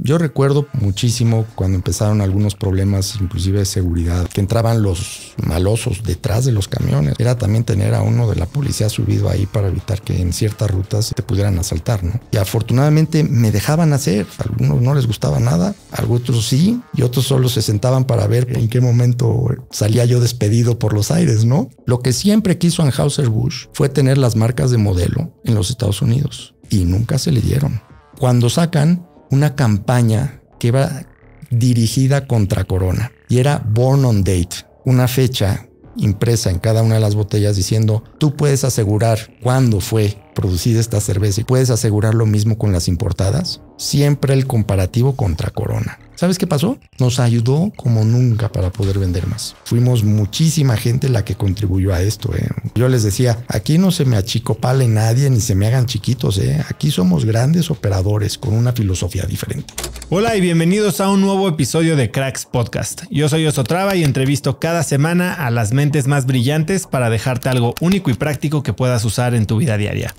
Yo recuerdo muchísimo cuando empezaron algunos problemas, inclusive de seguridad, que entraban los malosos detrás de los camiones. Era también tener a uno de la policía subido ahí para evitar que en ciertas rutas te pudieran asaltar, ¿no? Y afortunadamente me dejaban hacer. algunos no les gustaba nada, algunos sí, y otros solo se sentaban para ver en qué momento salía yo despedido por los aires, ¿no? Lo que siempre quiso Anheuser-Busch fue tener las marcas de modelo en los Estados Unidos y nunca se le dieron. Cuando sacan una campaña que va dirigida contra Corona y era Born on Date, una fecha impresa en cada una de las botellas diciendo, tú puedes asegurar cuándo fue producir esta cerveza y puedes asegurar lo mismo con las importadas, siempre el comparativo contra Corona. ¿Sabes qué pasó? Nos ayudó como nunca para poder vender más. Fuimos muchísima gente la que contribuyó a esto. ¿eh? Yo les decía, aquí no se me achicopale nadie ni se me hagan chiquitos. ¿eh? Aquí somos grandes operadores con una filosofía diferente. Hola y bienvenidos a un nuevo episodio de Cracks Podcast. Yo soy Osotrava y entrevisto cada semana a las mentes más brillantes para dejarte algo único y práctico que puedas usar en tu vida diaria.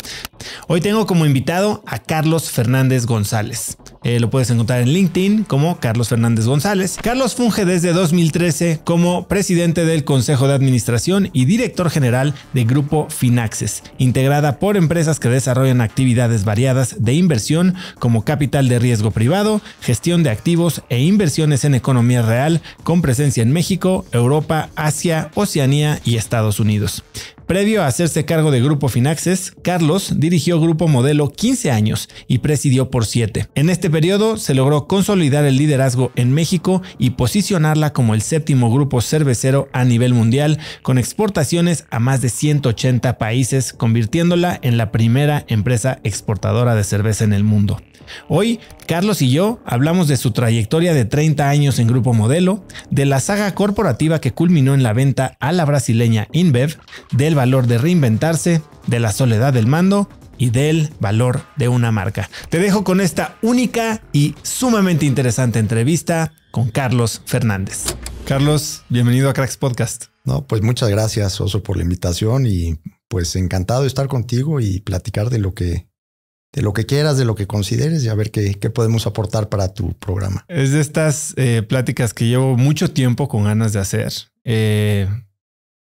Hoy tengo como invitado a Carlos Fernández González. Eh, lo puedes encontrar en LinkedIn como Carlos Fernández González. Carlos funge desde 2013 como presidente del Consejo de Administración y director general de Grupo Finaxes, integrada por empresas que desarrollan actividades variadas de inversión como capital de riesgo privado, gestión de activos e inversiones en economía real con presencia en México, Europa, Asia, Oceanía y Estados Unidos. Previo a hacerse cargo de Grupo Finaxes, Carlos dirigió Grupo Modelo 15 años y presidió por 7. En este periodo se logró consolidar el liderazgo en México y posicionarla como el séptimo grupo cervecero a nivel mundial con exportaciones a más de 180 países, convirtiéndola en la primera empresa exportadora de cerveza en el mundo. Hoy, Carlos y yo hablamos de su trayectoria de 30 años en Grupo Modelo, de la saga corporativa que culminó en la venta a la brasileña InBev, del valor de reinventarse, de la soledad del mando y del valor de una marca. Te dejo con esta única y sumamente interesante entrevista con Carlos Fernández. Carlos, bienvenido a Cracks Podcast. No, pues muchas gracias, Oso, por la invitación y pues encantado de estar contigo y platicar de lo que lo que quieras, de lo que consideres y a ver qué, podemos aportar para tu programa. Es de estas eh, pláticas que llevo mucho tiempo con ganas de hacer. Eh,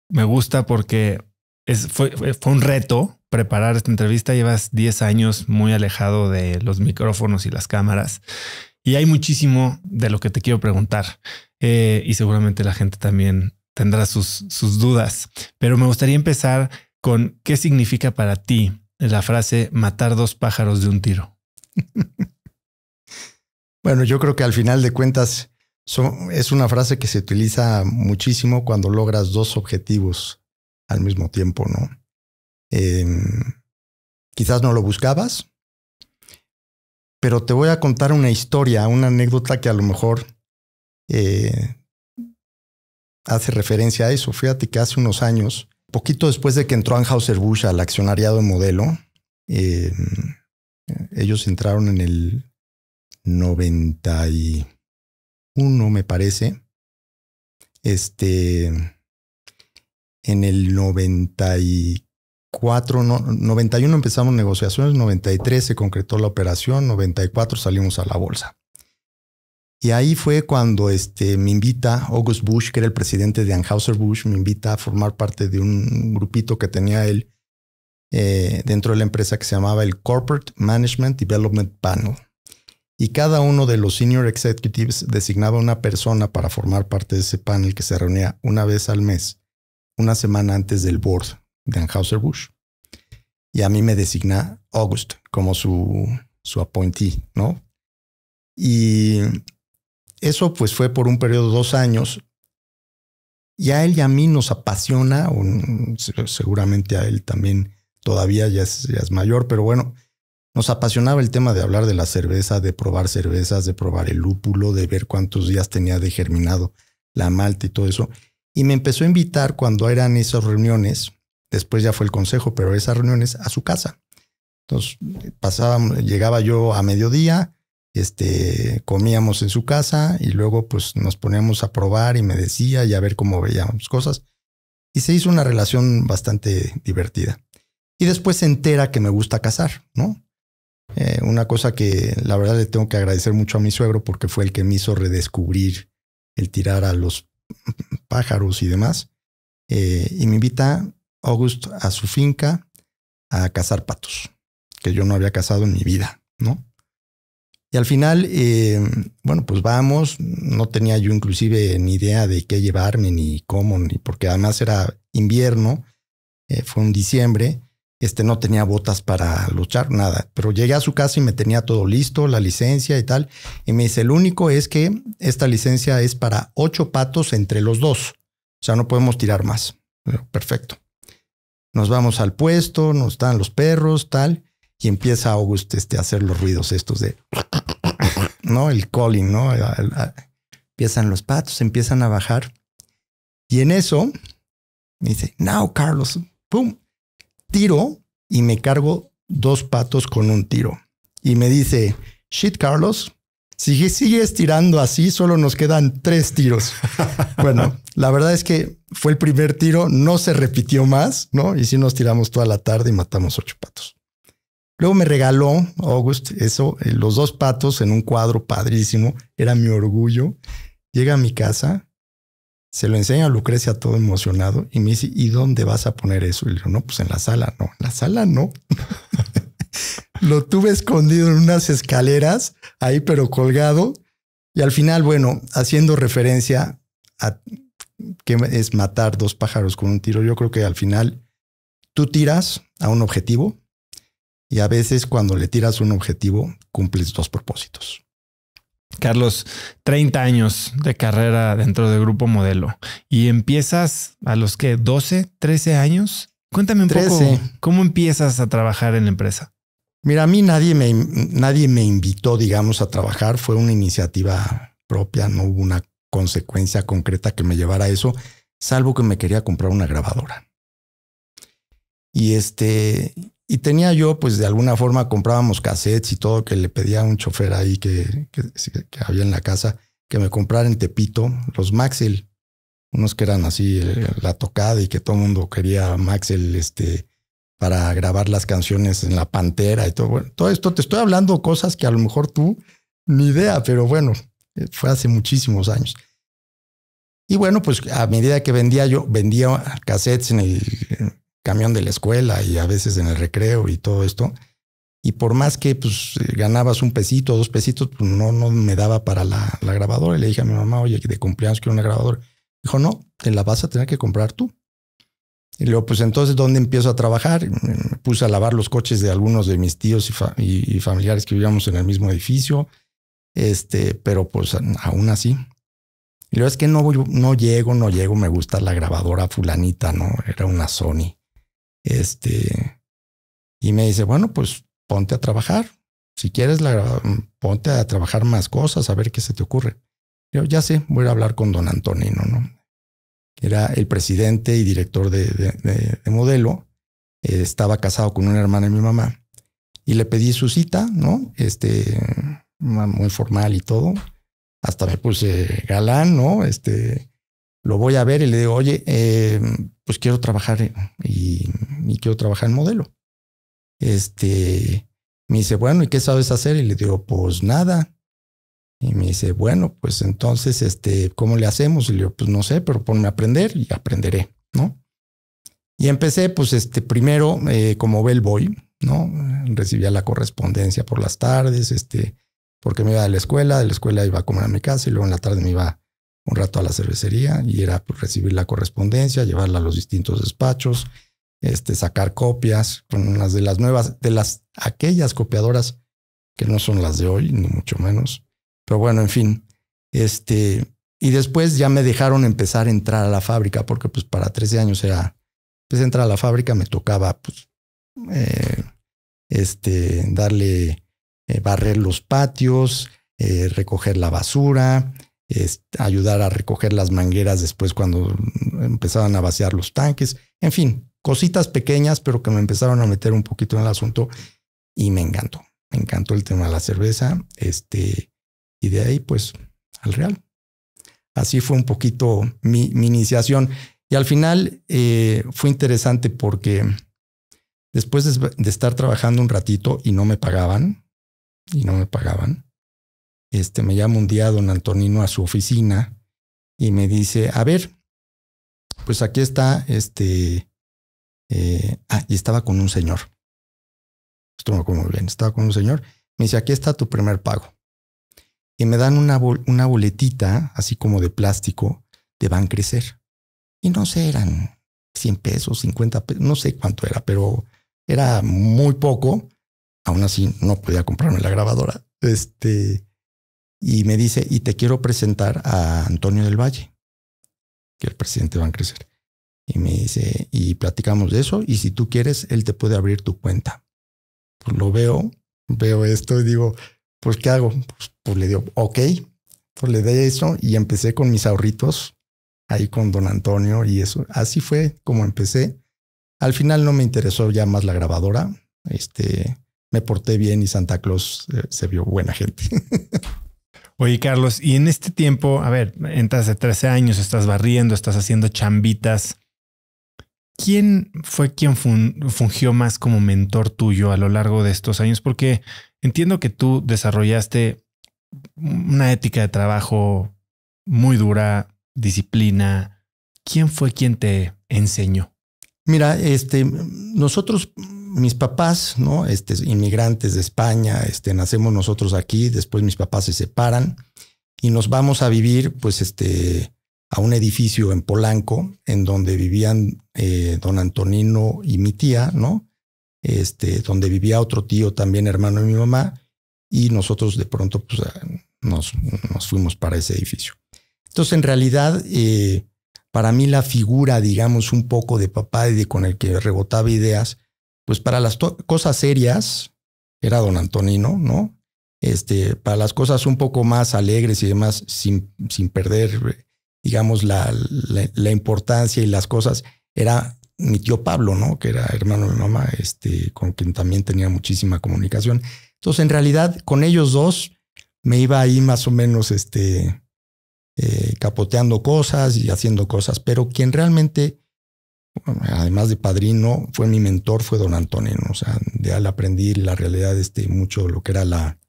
me gusta porque eh, fue, un reto preparar esta entrevista. Llevas 10 años muy alejado de los micrófonos y las cámaras. Y hay muchísimo de lo que te quiero preguntar. Eh, y seguramente la gente también tendrá sus, dudas. Pero me gustaría empezar con qué significa para ti la frase matar dos pájaros de un tiro. bueno, yo creo que al final de cuentas es una frase que se utiliza muchísimo cuando logras dos objetivos al mismo tiempo, ¿no? Em, quizás no lo buscabas, pero te voy a contar una historia, una anécdota que a lo mejor eh, hace referencia a eso. Fíjate que hace unos años, poquito después de que entró anhauser busch al accionariado modelo, em, ellos entraron en el 91, me parece. Este en el 94, no, 91 empezamos negociaciones, 93 se concretó la operación, 94 salimos a la bolsa. Y ahí fue cuando este, me invita August Bush, que era el presidente de Anheuser Busch, me invita a formar parte de un grupito que tenía él eh, dentro de la empresa que se llamaba el Corporate Management Development Panel. Y cada uno de los senior executives designaba una persona para formar parte de ese panel que se reunía una vez al mes una semana antes del board de Anheuser-Busch. Y a mí me designa August como su, su appointee, ¿no? Y eso pues fue por un periodo de dos años. Y a él y a mí nos apasiona, seguramente a él también todavía ya es, mayor, pero bueno, nos apasionaba el tema de hablar de la cerveza, de probar cervezas, de probar el lúpulo, de ver cuántos días tenía de germinado la malta y todo eso. Y me empezó a invitar cuando eran esas reuniones, después ya fue el consejo, pero esas reuniones a su casa. Entonces, llegaba yo a mediodía, este, comíamos en su casa y luego pues nos poníamos a probar y me decía y a ver cómo veíamos cosas. Y se hizo una relación bastante divertida. Y después se entera que me gusta casar ¿no? Eh, una cosa que la verdad le tengo que agradecer mucho a mi suegro porque fue el que me hizo redescubrir el tirar a los pájaros y demás. Eh, y me invita August a su finca a cazar patos, que yo no había cazado en mi vida, ¿no? Y al final, eh, bueno, pues vamos, no tenía yo inclusive ni idea de qué llevarme, ni cómo, ni porque además era invierno, eh, fue un diciembre, este no tenía botas para luchar, nada. Pero llegué a su casa y me tenía todo listo, la licencia y tal. Y me dice, el único es que esta licencia es para ocho patos entre los dos. O sea, no podemos tirar más. perfecto. Nos vamos al puesto, nos dan los perros, tal. Y empieza August este, a hacer los ruidos estos de... ¿No? El calling, ¿no? Empiezan los patos, empiezan a bajar. Y en eso, me dice, now, Carlos, ¡pum! tiro y me cargo dos patos con un tiro. Y me dice, shit, Carlos, si sigues tirando así, solo nos quedan tres tiros. bueno, la verdad es que fue el primer tiro, no se repitió más, ¿no? Y si nos tiramos toda la tarde y matamos ocho patos. Luego me regaló August eso, eh, los dos patos en un cuadro padrísimo, era mi orgullo. Llega a mi casa se lo enseña a Lucrecia todo emocionado y me dice, ¿y dónde vas a poner eso? Y le digo, no, pues en la sala, no, en la sala no. lo tuve escondido en unas escaleras, ahí pero colgado. Y al final, bueno, haciendo referencia a que es matar dos pájaros con un tiro, yo creo que al final tú tiras a un objetivo y a veces cuando le tiras un objetivo cumples dos propósitos. Carlos, 30 años de carrera dentro del grupo modelo y empiezas a los que 12, 13 años. Cuéntame un poco cómo empiezas a trabajar en la empresa. Mira, a mí nadie me, nadie me invitó, digamos, a trabajar. Fue una iniciativa propia, no hubo una consecuencia concreta que me llevara a eso, salvo que me quería comprar una grabadora. Y este, y tenía yo, pues de alguna forma comprábamos cassettes y todo que le pedía a un chofer ahí que, había en la casa que me comprara en Tepito los Maxel, unos que eran así la tocada y que todo el mundo quería Maxel este, para grabar las canciones en la pantera y todo. todo esto te estoy hablando cosas que a lo mejor tú ni idea, pero bueno, eh, fue hace muchísimos años. Y bueno, pues a medida que vendía yo, vendía cassettes en el camión de la escuela y a veces en el recreo y todo esto. Y por más que pues, ganabas un pesito, dos pesitos, pues, no, no me daba para la, grabadora. Y le dije a mi mamá, oye, que de cumpleaños quiero una grabadora. Dijo, no, te la vas a tener que comprar tú. Y luego, pues entonces, ¿dónde empiezo a trabajar? Me puse a lavar los coches de algunos de mis tíos y, familiares que vivíamos en el mismo edificio. Este, pero pues aún así. Y luego es que no, no llego, no llego, me gusta la grabadora fulanita, ¿no? Era una Sony. Este, y me dice, bueno, pues ponte a trabajar. Si quieres, la, ponte a trabajar más cosas, a ver qué se te ocurre. Yo ya sé, voy a hablar con don Antonino, ¿no? Que era el presidente y director de, modelo. estaba casado con una hermana de mi mamá. Y le pedí su cita, ¿no? Este, muy formal y todo. Hasta me puse galán, ¿no? Este, lo voy a ver y le digo, oye, eh, pues quiero trabajar y, quiero trabajar en modelo. Este, me dice, bueno, ¿y qué sabes hacer? Y le digo, pues nada. Y me dice, bueno, pues entonces, este, ¿cómo le hacemos? Y le digo, pues no sé, pero ponme a aprender y aprenderé, ¿no? Y empecé, pues, este, primero eh, como bellboy, ¿no? Recibía la correspondencia por las tardes, este, porque me iba a la escuela, de la escuela iba a comer a mi casa y luego en la tarde me iba un rato a la cervecería y era pues, recibir la correspondencia, llevarla a los distintos despachos, este, sacar copias con unas de las nuevas, de las aquellas copiadoras que no son las de hoy, ni mucho menos. Pero bueno, en fin, este, y después ya me dejaron empezar a entrar a la fábrica, porque pues para 13 años era, pues entrar a la fábrica me tocaba, pues, eh, este, darle, eh, barrer los patios, eh, recoger la basura, ayudar a recoger las mangueras después cuando empezaban a vaciar los tanques, en fin, cositas pequeñas, pero que me empezaron a meter un poquito en el asunto y me encantó, me encantó el tema de la cerveza, este, y de ahí pues al real. Así fue un poquito mi, iniciación. Y al final eh, fue interesante porque después de, estar trabajando un ratito y no me pagaban, y no me pagaban, este, me llama un día don Antonino a su oficina y me dice, a ver, pues aquí está, este, eh, ah, y estaba con un señor. Esto pues me bien, estaba con un señor. Me dice, aquí está tu primer pago. Y me dan una, una boletita, así como de plástico, de van crecer. Y no sé, eran 100 pesos, 50 pesos, no sé cuánto era, pero era muy poco. Aún así, no podía comprarme la grabadora. Este, y me dice, y te quiero presentar a Antonio del Valle, que el presidente va a Crecer. Y me dice, y platicamos de eso, y si tú quieres, él te puede abrir tu cuenta. Pues lo veo, veo esto y digo, pues ¿qué hago? Pues, pues le digo, ok, pues le doy eso y empecé con mis ahorritos ahí con don Antonio y eso. Así fue como empecé. Al final no me interesó ya más la grabadora. Este, me porté bien y Santa Claus eh, se vio buena gente. Oye, Carlos, y en este tiempo, a ver, entras de 13 años, estás barriendo, estás haciendo chambitas. ¿Quién fue quien fungió más como mentor tuyo a lo largo de estos años? Porque entiendo que tú desarrollaste una ética de trabajo muy dura, disciplina. ¿Quién fue quien te enseñó? Mira, este, nosotros, mis papás, ¿no? Este, inmigrantes de España, este, nacemos nosotros aquí, después mis papás se separan y nos vamos a vivir, pues, este, a un edificio en Polanco, en donde vivían eh, don Antonino y mi tía, ¿no? Este, donde vivía otro tío también, hermano de mi mamá, y nosotros de pronto pues, nos, nos, fuimos para ese edificio. Entonces, en realidad, eh, para mí la figura, digamos, un poco de papá y de con el que rebotaba ideas, pues para las cosas serias era don Antonino, ¿no? Este, para las cosas un poco más alegres y demás, sin, sin perder, digamos, la, la, importancia y las cosas, era mi tío Pablo, ¿no? Que era hermano de mi mamá, este, con quien también tenía muchísima comunicación. Entonces, en realidad, con ellos dos me iba ahí más o menos, este, eh, capoteando cosas y haciendo cosas, pero quien realmente, además de padrino, fue mi mentor, fue don Antonio. O sea, de él aprendí la realidad, este, mucho lo que era la,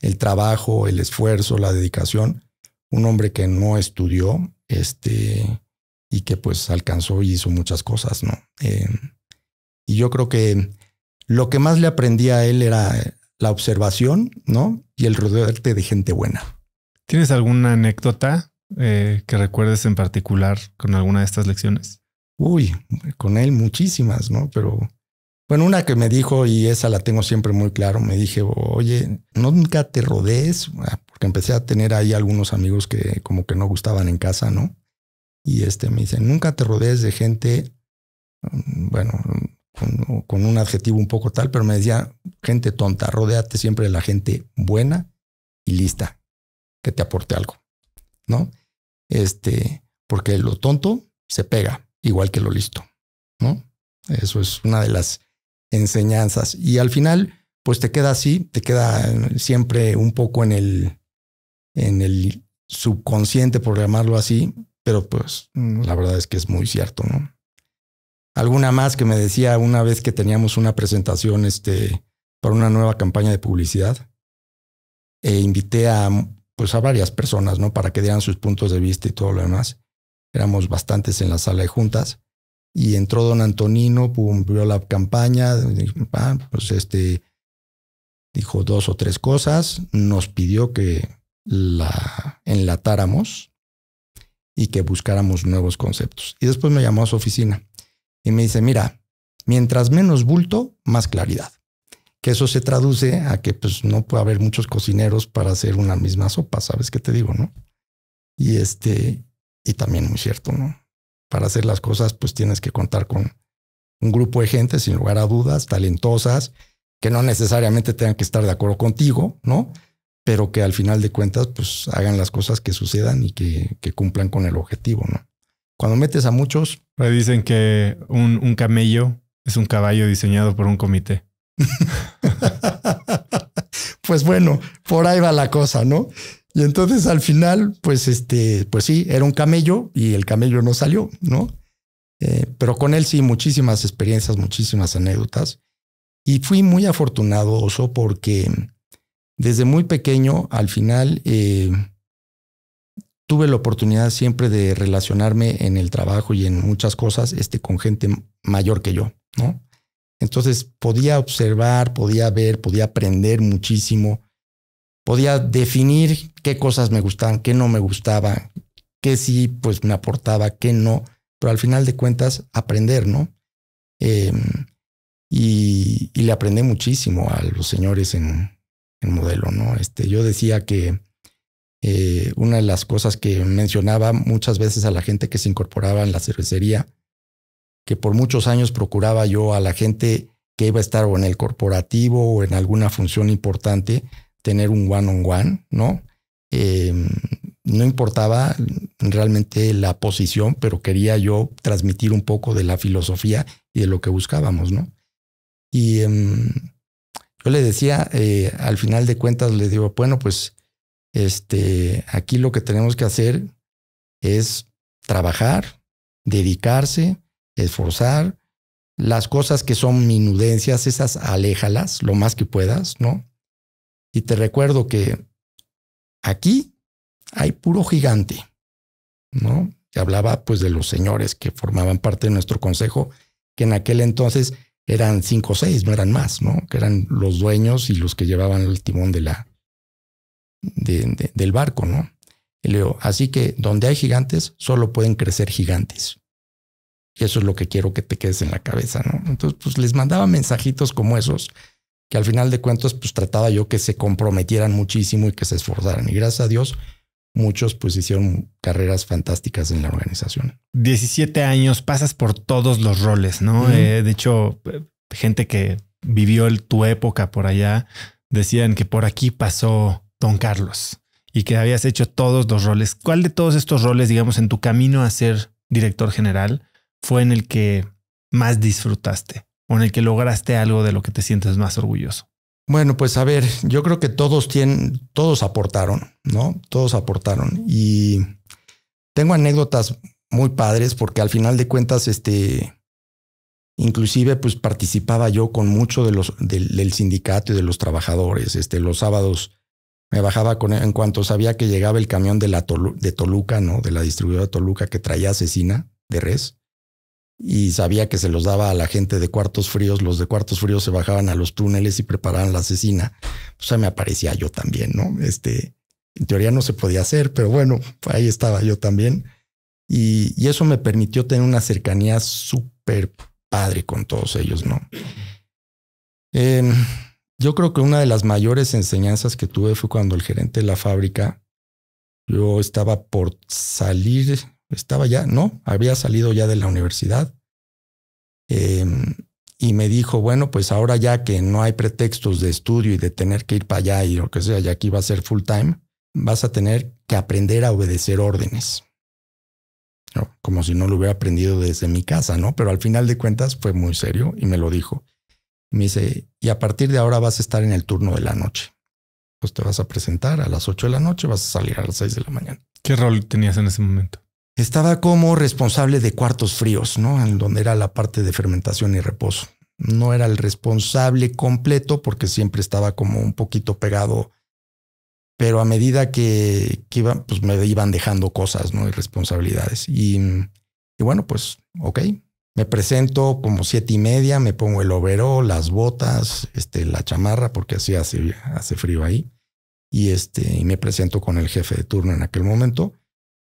el trabajo, el esfuerzo, la dedicación. Un hombre que no estudió este, y que pues alcanzó y hizo muchas cosas, ¿no? Eh, y yo creo que lo que más le aprendí a él era la observación, ¿no? Y el rodearte de gente buena. ¿Tienes alguna anécdota eh, que recuerdes en particular con alguna de estas lecciones? Uy, con él muchísimas, ¿no? Pero bueno, una que me dijo, y esa la tengo siempre muy claro, me dije, oye, nunca te rodees, ah, porque empecé a tener ahí algunos amigos que como que no gustaban en casa, ¿no? Y este me dice, nunca te rodees de gente, mm, bueno, con, un adjetivo un poco tal, pero me decía, gente tonta, rodéate siempre de la gente buena y lista, que te aporte algo, ¿no? Este, porque lo tonto se pega, igual que lo listo, ¿no? Eso es una de las enseñanzas. Y al final, pues te queda así, te queda eh, siempre un poco en el, en el subconsciente, por llamarlo así, pero pues mm, la verdad es que es muy cierto, ¿no? Alguna más que me decía una vez que teníamos una presentación este, para una nueva campaña de publicidad, e invité a pues a varias personas, ¿no? Para que dieran sus puntos de vista y todo lo demás. Éramos bastantes en la sala de juntas. Y entró don Antonino, cumplió la campaña, ah, pues este, dijo dos o tres cosas, nos pidió que la enlatáramos y que buscáramos nuevos conceptos. Y después me llamó a su oficina y me dice, mira, mientras menos bulto, más claridad que eso se traduce a que pues no puede haber muchos cocineros para hacer una misma sopa, ¿sabes qué te digo, no? Y este, y también muy cierto, ¿no? Para hacer las cosas pues tienes que contar con un grupo de gente, sin lugar a dudas, talentosas, que no necesariamente tengan que estar de acuerdo contigo, ¿no? Pero que al final de cuentas pues hagan las cosas que sucedan y que, cumplan con el objetivo, ¿no? Cuando metes a muchos... me pues, dicen que un camello es un caballo diseñado por un comité pues bueno, por ahí va la cosa, ¿no? Y entonces al final, pues este, pues sí, era un camello y el camello no salió, ¿no? Eh, pero con él sí, muchísimas experiencias, muchísimas anécdotas. Y fui muy afortunado, porque desde muy pequeño, al final, eh, tuve la oportunidad siempre de relacionarme en el trabajo y en muchas cosas este, con gente mayor que yo, ¿no? Entonces podía observar, podía ver, podía aprender muchísimo, podía definir qué cosas me gustaban, qué no me gustaba, qué sí pues me aportaba, qué no, pero al final de cuentas aprender, ¿no? Em, y, le aprendí muchísimo a los señores en, en modelo, ¿no? Este, yo decía que eh, una de las cosas que mencionaba muchas veces a la gente que se incorporaba en la cervecería que por muchos años procuraba yo a la gente que iba a estar en el corporativo o en alguna función importante, tener un one-on-one, on one, no em, no importaba realmente la posición, pero quería yo transmitir un poco de la filosofía y de lo que buscábamos, ¿no? Y em, yo le decía, eh, al final de cuentas, le digo, bueno, pues este, aquí lo que tenemos que hacer es trabajar, dedicarse, esforzar. Las cosas que son minudencias, esas aléjalas lo más que puedas, ¿no? Y te recuerdo que aquí hay puro gigante, ¿no? hablaba pues de los señores que formaban parte de nuestro consejo, que en aquel entonces eran cinco o seis, no eran más, ¿no? Que eran los dueños y los que llevaban el timón de la, del barco, ¿no? Y así que donde hay gigantes, solo pueden crecer gigantes. Y eso es lo que quiero que te quedes en la cabeza, ¿no? Entonces, pues les mandaba mensajitos como esos, que al final de cuentas, pues trataba yo que se comprometieran muchísimo y que se esforzaran. Y gracias a Dios, muchos pues hicieron carreras fantásticas en la organización. 17 años, pasas por todos los roles, ¿no? Eh, de hecho, eh, gente que vivió tu época por allá, decían que por aquí pasó Don Carlos y que habías hecho todos los roles. ¿Cuál de todos estos roles, digamos, en tu camino a ser director general fue en el que más disfrutaste o en el que lograste algo de lo que te sientes más orgulloso? Bueno, pues a ver, yo creo que todos tienen, todos aportaron, ¿no? Todos aportaron. Y tengo anécdotas muy padres porque al final de cuentas, este, inclusive pues participaba yo con mucho de los, del, sindicato y de los trabajadores. Este, los sábados me bajaba con, en cuanto sabía que llegaba el camión de, la de Toluca, ¿no? De la distribuidora de Toluca que traía asesina de res y sabía que se los daba a la gente de cuartos fríos. Los de cuartos fríos se bajaban a los túneles y preparaban la asesina. O pues, sea, me aparecía yo también, ¿no? Este, en teoría no se podía hacer, pero bueno, ahí estaba yo también. Y, eso me permitió tener una cercanía súper padre con todos ellos, ¿no? Em, yo creo que una de las mayores enseñanzas que tuve fue cuando el gerente de la fábrica, yo estaba por salir estaba ya, no, había salido ya de la universidad. Em, y me dijo, bueno, pues ahora ya que no hay pretextos de estudio y de tener que ir para allá y lo que sea, ya aquí va a ser full time, vas a tener que aprender a obedecer órdenes. como si no lo hubiera aprendido desde mi casa, ¿no? Pero al final de cuentas fue muy serio y me lo dijo. Me dice, y a partir de ahora vas a estar en el turno de la noche. Pues te vas a presentar a las 8 de la noche, vas a salir a las 6 de la mañana. ¿Qué rol tenías en ese momento? Estaba como responsable de cuartos fríos, ¿no? En donde era la parte de fermentación y reposo. No era el responsable completo porque siempre estaba como un poquito pegado pero a medida que, iban, pues me iban dejando cosas, ¿no? Y responsabilidades. Y, bueno, pues, ok. Me presento como siete y media, me pongo el overo, las botas, este, la chamarra, porque así hace, hace frío ahí. Y este, y me presento con el jefe de turno en aquel momento.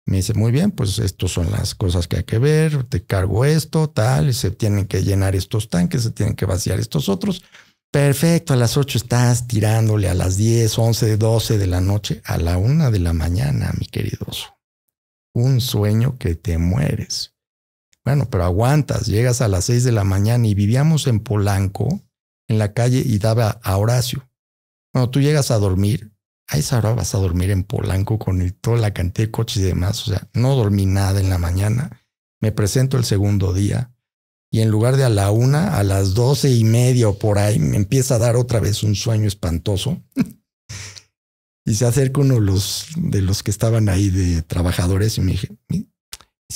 Me dice, muy bien, pues estas son las cosas que hay que ver, te cargo esto, tal, y se tienen que llenar estos tanques, se tienen que vaciar estos otros. Perfecto, a las 8 estás tirándole a las 10, 11, 12 de la noche, a la 1 de la mañana, mi querido Un sueño que te mueres. Bueno, pero aguantas, llegas a las 6 de la mañana y vivíamos en Polanco, en la calle, y daba a Horacio. Cuando tú llegas a dormir, a esa hora vas a dormir en Polanco con el, toda la cantidad de coches y demás. O sea, no dormí nada en la mañana. Me presento el segundo día y en lugar de a la una, a las doce y media o por ahí, me empieza a dar otra vez un sueño espantoso. y se acerca uno de los, de los que estaban ahí de trabajadores y me dice,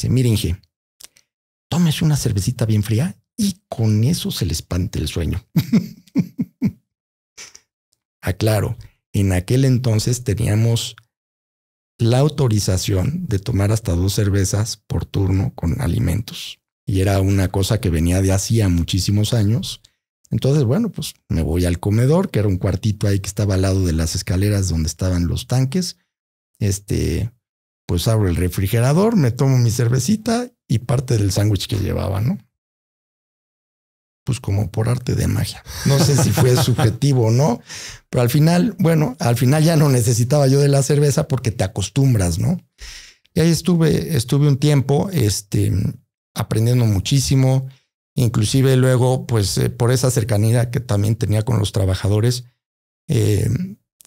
miren, je, tómese una cervecita bien fría y con eso se le espante el sueño. Aclaro, en aquel entonces teníamos la autorización de tomar hasta dos cervezas por turno con alimentos. Y era una cosa que venía de hacía muchísimos años. Entonces, bueno, pues me voy al comedor, que era un cuartito ahí que estaba al lado de las escaleras donde estaban los tanques. Este, pues abro el refrigerador, me tomo mi cervecita y parte del sándwich que llevaba, ¿no? pues como por arte de magia. No sé si fue subjetivo o no, pero al final, bueno, al final ya no necesitaba yo de la cerveza porque te acostumbras, ¿no? Y ahí estuve, estuve un tiempo, este, aprendiendo muchísimo, inclusive luego, pues eh, por esa cercanía que también tenía con los trabajadores, eh,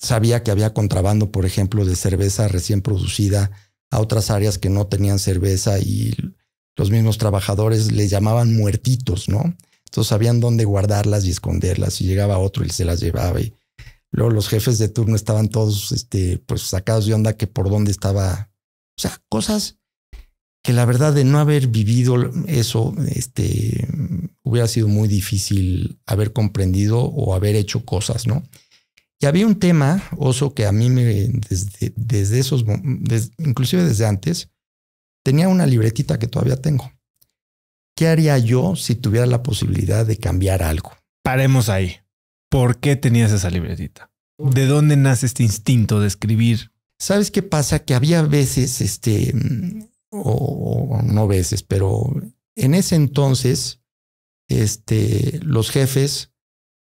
sabía que había contrabando, por ejemplo, de cerveza recién producida a otras áreas que no tenían cerveza y los mismos trabajadores le llamaban muertitos, ¿no? Entonces sabían dónde guardarlas y esconderlas Si llegaba otro y se las llevaba. Y luego los jefes de turno estaban todos este, pues sacados de onda que por dónde estaba. O sea, cosas que la verdad de no haber vivido eso, este, hubiera sido muy difícil haber comprendido o haber hecho cosas, ¿no? Y había un tema, Oso, que a mí me, desde, desde esos, inclusive desde antes, tenía una libretita que todavía tengo. ¿Qué haría yo si tuviera la posibilidad de cambiar algo? Paremos ahí. ¿Por qué tenías esa libretita? ¿De dónde nace este instinto de escribir? ¿Sabes qué pasa? Que había veces, este, o, no veces, pero en ese entonces, este, los jefes,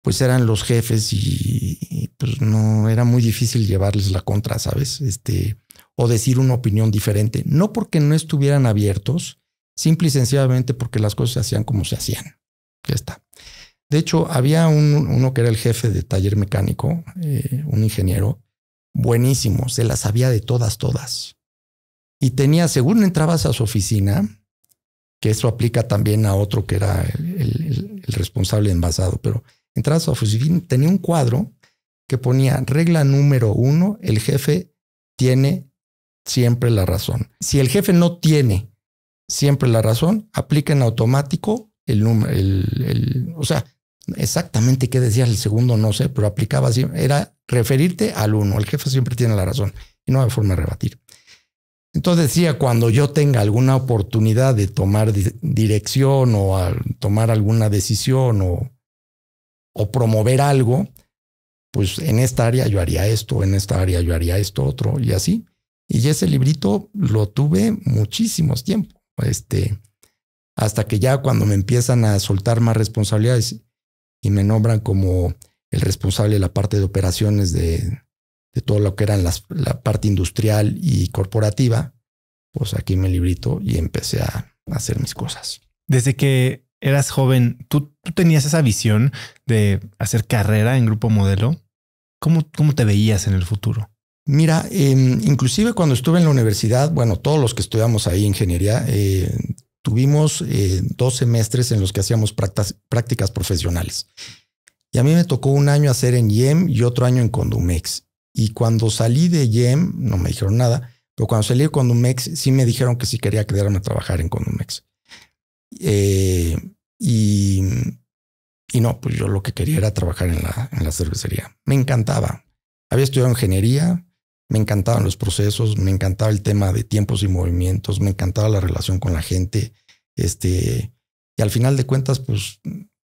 pues eran los jefes y, y, pues no era muy difícil llevarles la contra, ¿sabes? Este, o decir una opinión diferente. No porque no estuvieran abiertos, simple y sencillamente porque las cosas se hacían como se hacían. Ya está. De hecho, había uno que era el jefe de taller mecánico, eh, un ingeniero, buenísimo, se las sabía de todas, todas. Y tenía, según entrabas a su oficina, que eso aplica también a otro que era el, responsable envasado, pero entrabas a su oficina, tenía un cuadro que ponía regla número uno, el jefe tiene siempre la razón. Si el jefe no tiene siempre la razón, aplica en automático el número, el, o sea, exactamente qué decías el segundo, no sé, pero aplicaba así, era referirte al uno, el jefe siempre tiene la razón y no hay forma de rebatir. Entonces decía, cuando yo tenga alguna oportunidad de tomar dirección o tomar alguna decisión o, o promover algo, pues en esta área yo haría esto, en esta área yo haría esto, otro, y así. Y ese librito lo tuve muchísimos tiempos. Este, hasta que ya cuando me empiezan a soltar más responsabilidades y me nombran como el responsable de la parte de operaciones de, de todo lo que eran las, la parte industrial y corporativa, pues aquí me librito y empecé a hacer mis cosas. Desde que eras joven, ¿tú, tú tenías esa visión de hacer carrera en Grupo Modelo? ¿Cómo, ¿Cómo te veías en el futuro? Mira, em, inclusive cuando estuve en la universidad, bueno, todos los que estudiamos ahí ingeniería, eh, tuvimos eh, dos semestres en los que hacíamos prácticas, profesionales. Y a mí me tocó un año hacer en YEM y otro año en Condumex. Y cuando salí de YEM, no me dijeron nada, pero cuando salí de Condumex sí me dijeron que sí quería quedarme a trabajar en Condumex. Eh, y, no, pues yo lo que quería era trabajar en la, en la cervecería. Me encantaba. Había estudiado ingeniería, me encantaban los procesos, me encantaba el tema de tiempos y movimientos, me encantaba la relación con la gente. Este, y al final de cuentas, pues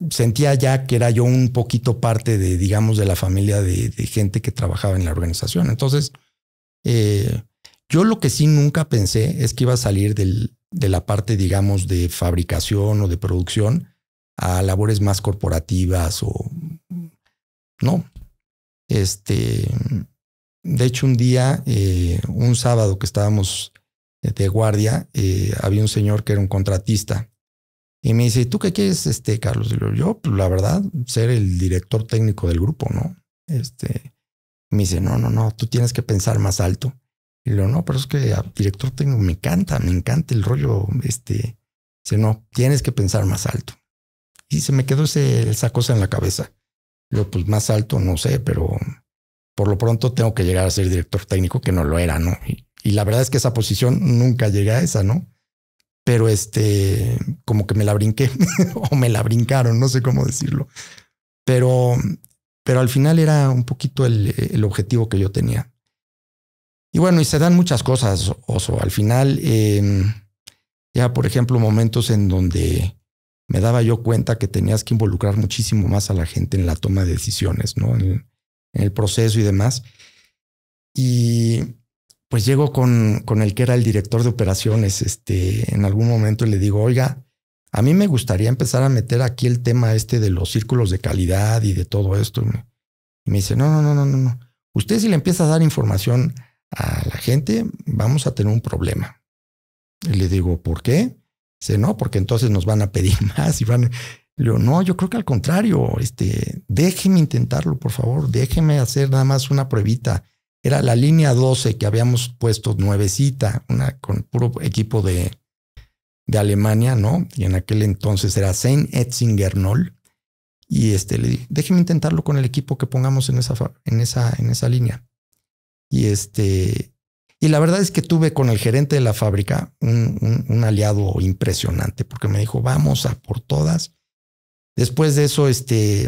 sentía ya que era yo un poquito parte de, digamos, de la familia de, gente que trabajaba en la organización. Entonces, eh, yo lo que sí nunca pensé es que iba a salir del, de la parte, digamos, de fabricación o de producción a labores más corporativas o no. Este, de hecho, un día, eh, un sábado que estábamos eh, de guardia, eh, había un señor que era un contratista. Y me dice, ¿tú qué quieres, este, Carlos? Y yo, pues, la verdad, ser el director técnico del grupo, ¿no? Este, me dice, no, no, no, tú tienes que pensar más alto. Y le no, pero es que ah, director técnico me encanta, me encanta el rollo, este, dice, no, tienes que pensar más alto. Y se me quedó esa cosa en la cabeza. Yo, pues más alto, no sé, pero por lo pronto tengo que llegar a ser director técnico, que no lo era, ¿no? Y, la verdad es que esa posición nunca llegué a esa, ¿no? Pero este, como que me la brinqué o me la brincaron, no sé cómo decirlo. Pero, pero al final era un poquito el, objetivo que yo tenía. Y bueno, y se dan muchas cosas, Oso. Al final, em, ya por ejemplo, momentos en donde me daba yo cuenta que tenías que involucrar muchísimo más a la gente en la toma de decisiones, ¿no? en el proceso y demás. Y pues llego con, con el que era el director de operaciones, este, en algún momento le digo, oiga, a mí me gustaría empezar a meter aquí el tema este de los círculos de calidad y de todo esto. Y me dice, no, no, no, no, no, no. Usted si le empieza a dar información a la gente, vamos a tener un problema. Y le digo, ¿por qué? Dice, no, porque entonces nos van a pedir más y van... a... Le digo, no, yo creo que al contrario, este, déjeme intentarlo, por favor, déjeme hacer nada más una pruebita. Era la línea 12 que habíamos puesto nuevecita, una con puro equipo de, Alemania, ¿no? Y en aquel entonces era Sein Etzinger Noll. Y este, le dije, déjeme intentarlo con el equipo que pongamos en esa, en esa, en esa línea. Y este, y la verdad es que tuve con el gerente de la fábrica un aliado impresionante, porque me dijo, vamos a por todas. Después de eso, este,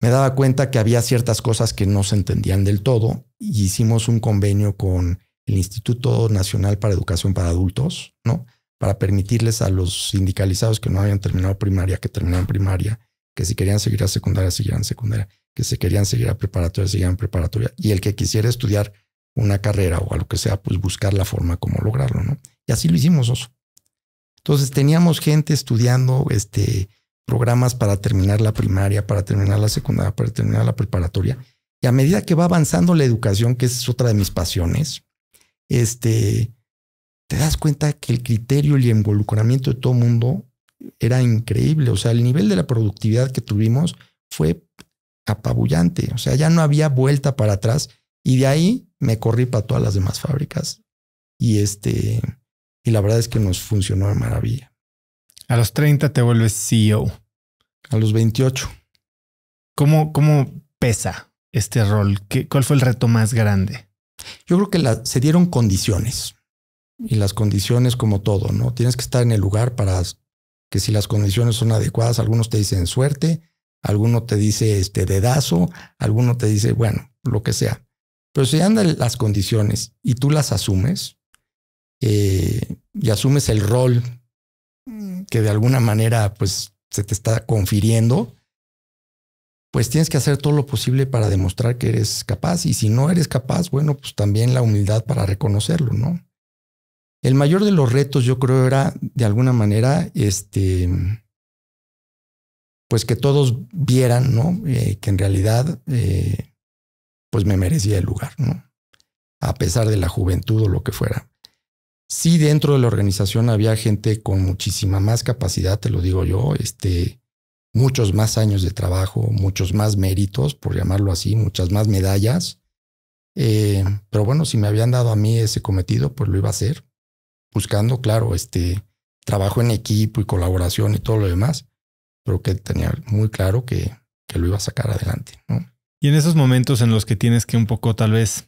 me daba cuenta que había ciertas cosas que no se entendían del todo y hicimos un convenio con el Instituto Nacional para Educación para Adultos, ¿no? Para permitirles a los sindicalizados que no habían terminado primaria, que terminaran primaria, que si querían seguir a secundaria, siguieran secundaria, que si querían seguir a preparatoria, siguieran preparatoria, y el que quisiera estudiar una carrera o a lo que sea, pues buscar la forma como lograrlo, ¿no? Y así lo hicimos, Entonces teníamos gente estudiando este, programas para terminar la primaria, para terminar la secundaria, para terminar la preparatoria. Y a medida que va avanzando la educación, que es otra de mis pasiones, este, te das cuenta que el criterio y el involucramiento de todo el mundo era increíble. O sea, el nivel de la productividad que tuvimos fue apabullante. O sea, ya no había vuelta para atrás. Y de ahí me corrí para todas las demás fábricas. Y este, y la verdad es que nos funcionó de maravilla. A los 30 te vuelves CEO. A los 28. ¿Cómo, cómo pesa este rol? ¿Qué, ¿Cuál fue el reto más grande? Yo creo que se dieron condiciones. Y las condiciones como todo, ¿no? Tienes que estar en el lugar para que si las condiciones son adecuadas, algunos te dicen suerte, alguno te dice este dedazo, alguno te dice, bueno, lo que sea. Pero si andan las condiciones y tú las asumes eh, y asumes el rol que de alguna manera pues se te está confiriendo, pues tienes que hacer todo lo posible para demostrar que eres capaz y si no eres capaz, bueno, pues también la humildad para reconocerlo, ¿no? El mayor de los retos yo creo era de alguna manera este pues que todos vieran, ¿no? Eh, que en realidad eh, pues me merecía el lugar, ¿no? A pesar de la juventud o lo que fuera. Sí, dentro de la organización había gente con muchísima más capacidad, te lo digo yo, este, muchos más años de trabajo, muchos más méritos, por llamarlo así, muchas más medallas. Eh, pero bueno, si me habían dado a mí ese cometido, pues lo iba a hacer, buscando, claro, este trabajo en equipo y colaboración y todo lo demás, pero que tenía muy claro que, lo iba a sacar adelante. Y en esos momentos en los que tienes que un poco tal vez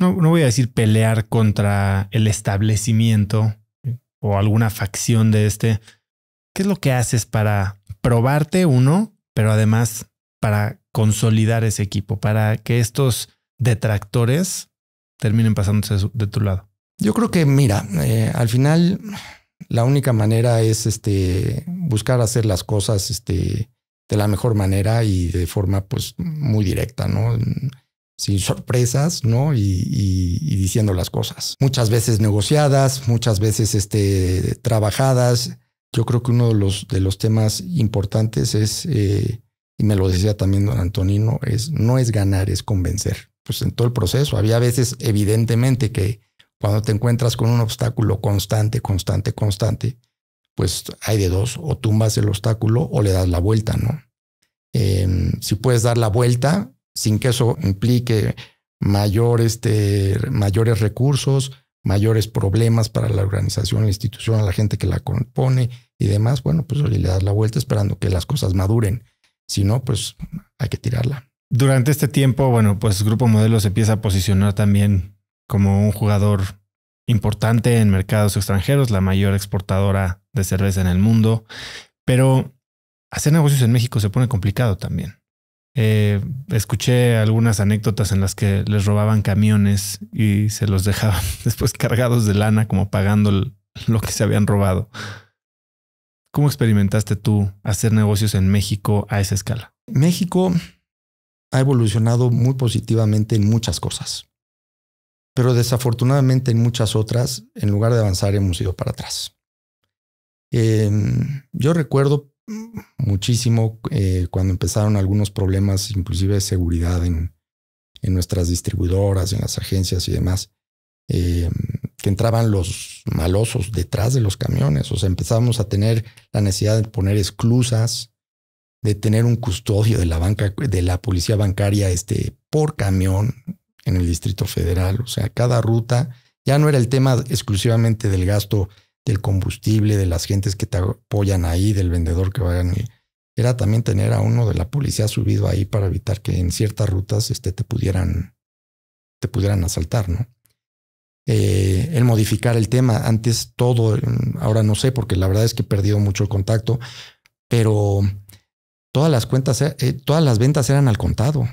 no, voy a decir pelear contra el establecimiento o alguna facción de este. ¿Qué es lo que haces para probarte uno, pero además para consolidar ese equipo, para que estos detractores terminen pasándose de tu lado? Yo creo que, mira, eh, al final la única manera es este, buscar hacer las cosas este, de la mejor manera y de forma pues, muy directa, ¿no? sin sorpresas, ¿no? Y, diciendo las cosas. Muchas veces negociadas, muchas veces este, trabajadas. Yo creo que uno de los, de los temas importantes es, eh, y me lo decía también don Antonino, es no es ganar, es convencer. Pues en todo el proceso, había veces evidentemente que cuando te encuentras con un obstáculo constante, constante, constante, pues hay de dos, o tumbas el obstáculo o le das la vuelta, ¿no? Em, si puedes dar la vuelta, sin que eso implique mayores, este, mayores recursos, mayores problemas para la organización, la institución, la gente que la compone y demás, bueno, pues le das la vuelta esperando que las cosas maduren. Si no, pues hay que tirarla. Durante este tiempo, bueno, pues Grupo Modelo se empieza a posicionar también como un jugador importante en mercados extranjeros, la mayor exportadora de cerveza en el mundo, pero hacer negocios en México se pone complicado también. Eh, escuché algunas anécdotas en las que les robaban camiones y se los dejaban después cargados de lana como pagando lo que se habían robado. ¿Cómo experimentaste tú hacer negocios en México a esa escala? México ha evolucionado muy positivamente en muchas cosas, pero desafortunadamente en muchas otras, en lugar de avanzar, hemos ido para atrás. Em, yo recuerdo muchísimo eh, cuando empezaron algunos problemas, inclusive de seguridad en, en nuestras distribuidoras, en las agencias y demás, eh, que entraban los malosos detrás de los camiones. O sea, empezamos a tener la necesidad de poner esclusas, de tener un custodio de la banca, de la policía bancaria este, por camión en el Distrito Federal. O sea, cada ruta ya no era el tema exclusivamente del gasto el combustible, de las gentes que te apoyan ahí, del vendedor que vayan. Era también tener a uno de la policía subido ahí para evitar que en ciertas rutas este, te, pudieran, te pudieran asaltar, ¿no? Eh, el modificar el tema. Antes todo, mm, ahora no sé, porque la verdad es que he perdido mucho el contacto, pero todas las cuentas, eh, eh, todas las ventas eran al contado.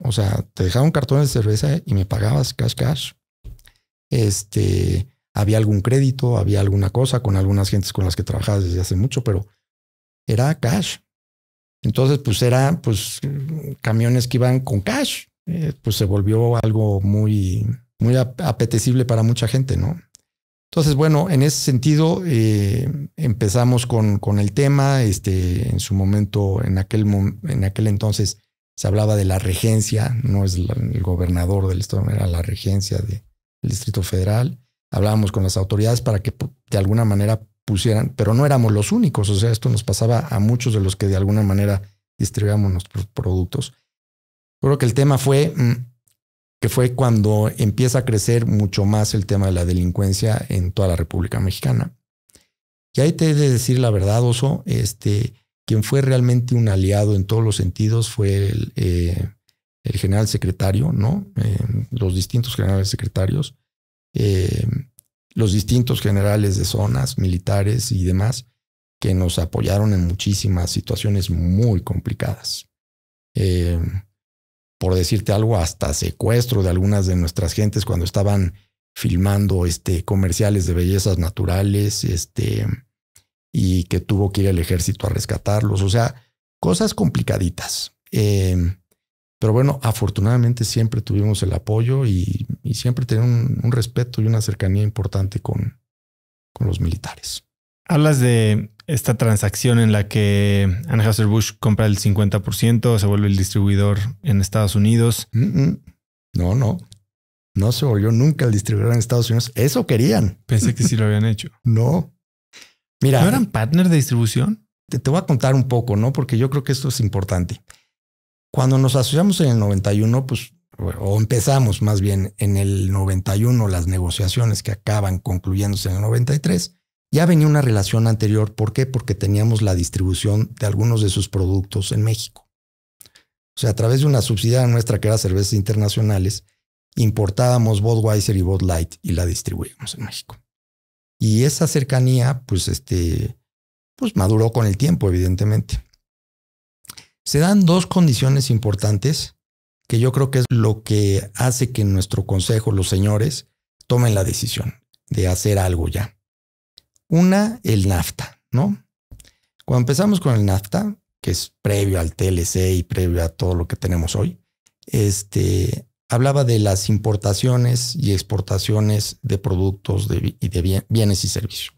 O sea, te dejaba un cartón de cerveza y me pagabas cash cash. Este, había algún crédito, había alguna cosa con algunas gentes con las que trabajaba desde hace mucho, pero era cash. Entonces, pues era pues camiones que iban con cash. Eh, pues se volvió algo muy, muy apetecible para mucha gente, ¿no? Entonces, bueno, en ese sentido eh, empezamos con, con, el tema. Este, en su momento, en aquel, en aquel entonces, se hablaba de la regencia, no es el gobernador del estado, era la regencia de, del Distrito Federal hablábamos con las autoridades para que de alguna manera pusieran, pero no éramos los únicos, o sea, esto nos pasaba a muchos de los que de alguna manera distribuíamos nuestros productos. Creo que el tema fue mm, que fue cuando empieza a crecer mucho más el tema de la delincuencia en toda la República Mexicana. Y ahí te he de decir la verdad, Oso, este, quien fue realmente un aliado en todos los sentidos fue el, eh, general secretario, ¿no? Eh, los distintos generales secretarios eh, los distintos generales de zonas, militares y demás, que nos apoyaron en muchísimas situaciones muy complicadas. Eh, por decirte algo, hasta secuestro de algunas de nuestras gentes cuando estaban filmando este, comerciales de bellezas naturales, este, y que tuvo que ir el ejército a rescatarlos. O sea, cosas complicaditas. Eh, pero bueno, afortunadamente siempre tuvimos el apoyo y, siempre teníamos un, respeto y una cercanía importante con, los militares. Hablas de esta transacción en la que Anheuser-Busch compra el 50%, se vuelve el distribuidor en Estados Unidos. No, no. No se volvió nunca el distribuidor en Estados Unidos. Eso querían. Pensé que sí lo habían hecho. no. Mira. ¿No eran partner de distribución? Te, te, voy a contar un poco, ¿no? Porque yo creo que esto es importante. Cuando nos asociamos en el 91, pues, o empezamos más bien en el 91 las negociaciones que acaban concluyéndose en el 93, ya venía una relación anterior. ¿Por qué? Porque teníamos la distribución de algunos de sus productos en México. O sea, a través de una subsidiaria nuestra que era cervezas internacionales, importábamos Budweiser y Bud Light y la distribuíamos en México. Y esa cercanía, pues, este, pues maduró con el tiempo, evidentemente. Se dan dos condiciones importantes que yo creo que es lo que hace que nuestro consejo, los señores, tomen la decisión de hacer algo ya. Una, el NAFTA, ¿no? Cuando empezamos con el NAFTA, que es previo al TLC y previo a todo lo que tenemos hoy, este, hablaba de las importaciones y exportaciones de productos y de bienes y servicios.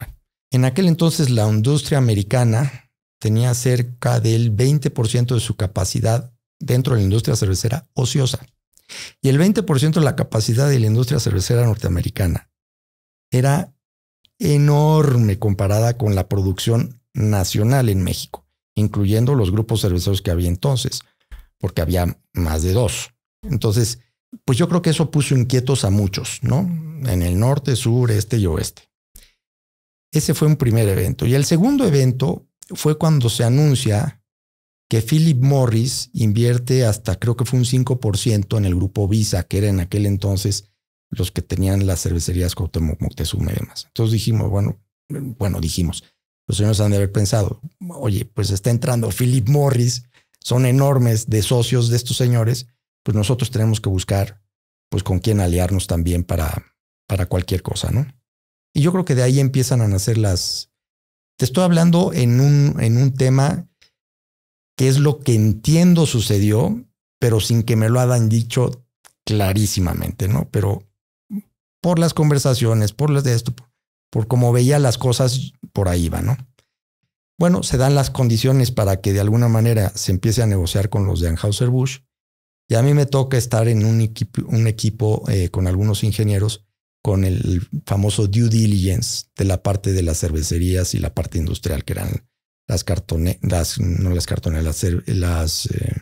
en aquel entonces la industria americana tenía cerca del 20% de su capacidad dentro de la industria cervecera ociosa. Y el 20% de la capacidad de la industria cervecera norteamericana era enorme comparada con la producción nacional en México, incluyendo los grupos cerveceros que había entonces, porque había más de dos. Entonces, pues yo creo que eso puso inquietos a muchos, ¿no? En el norte, sur, este y oeste. Ese fue un primer evento. Y el segundo evento fue cuando se anuncia que Philip Morris invierte hasta creo que fue un 5% en el grupo Visa, que era en aquel entonces los que tenían las cervecerías Cuauhtémoc, Moctezuma y demás. Entonces dijimos, bueno, bueno, dijimos, los señores han de haber pensado, oye, pues está entrando Philip Morris, son enormes de socios de estos señores, pues nosotros tenemos que buscar pues con quién aliarnos también para, para cualquier cosa, ¿no? Y yo creo que de ahí empiezan a nacer las, te estoy hablando en un, en un tema que es lo que entiendo sucedió, pero sin que me lo hayan dicho clarísimamente, ¿no? Pero por las conversaciones, por las de esto, por, cómo veía las cosas, por ahí va, ¿no? Bueno, se dan las condiciones para que de alguna manera se empiece a negociar con los de Anheuser-Busch. Y a mí me toca estar en un equipo, eh, con algunos ingenieros con el famoso due diligence de la parte de las cervecerías y la parte industrial, que eran las cartoneras, las, no las cartoneras, las, eh,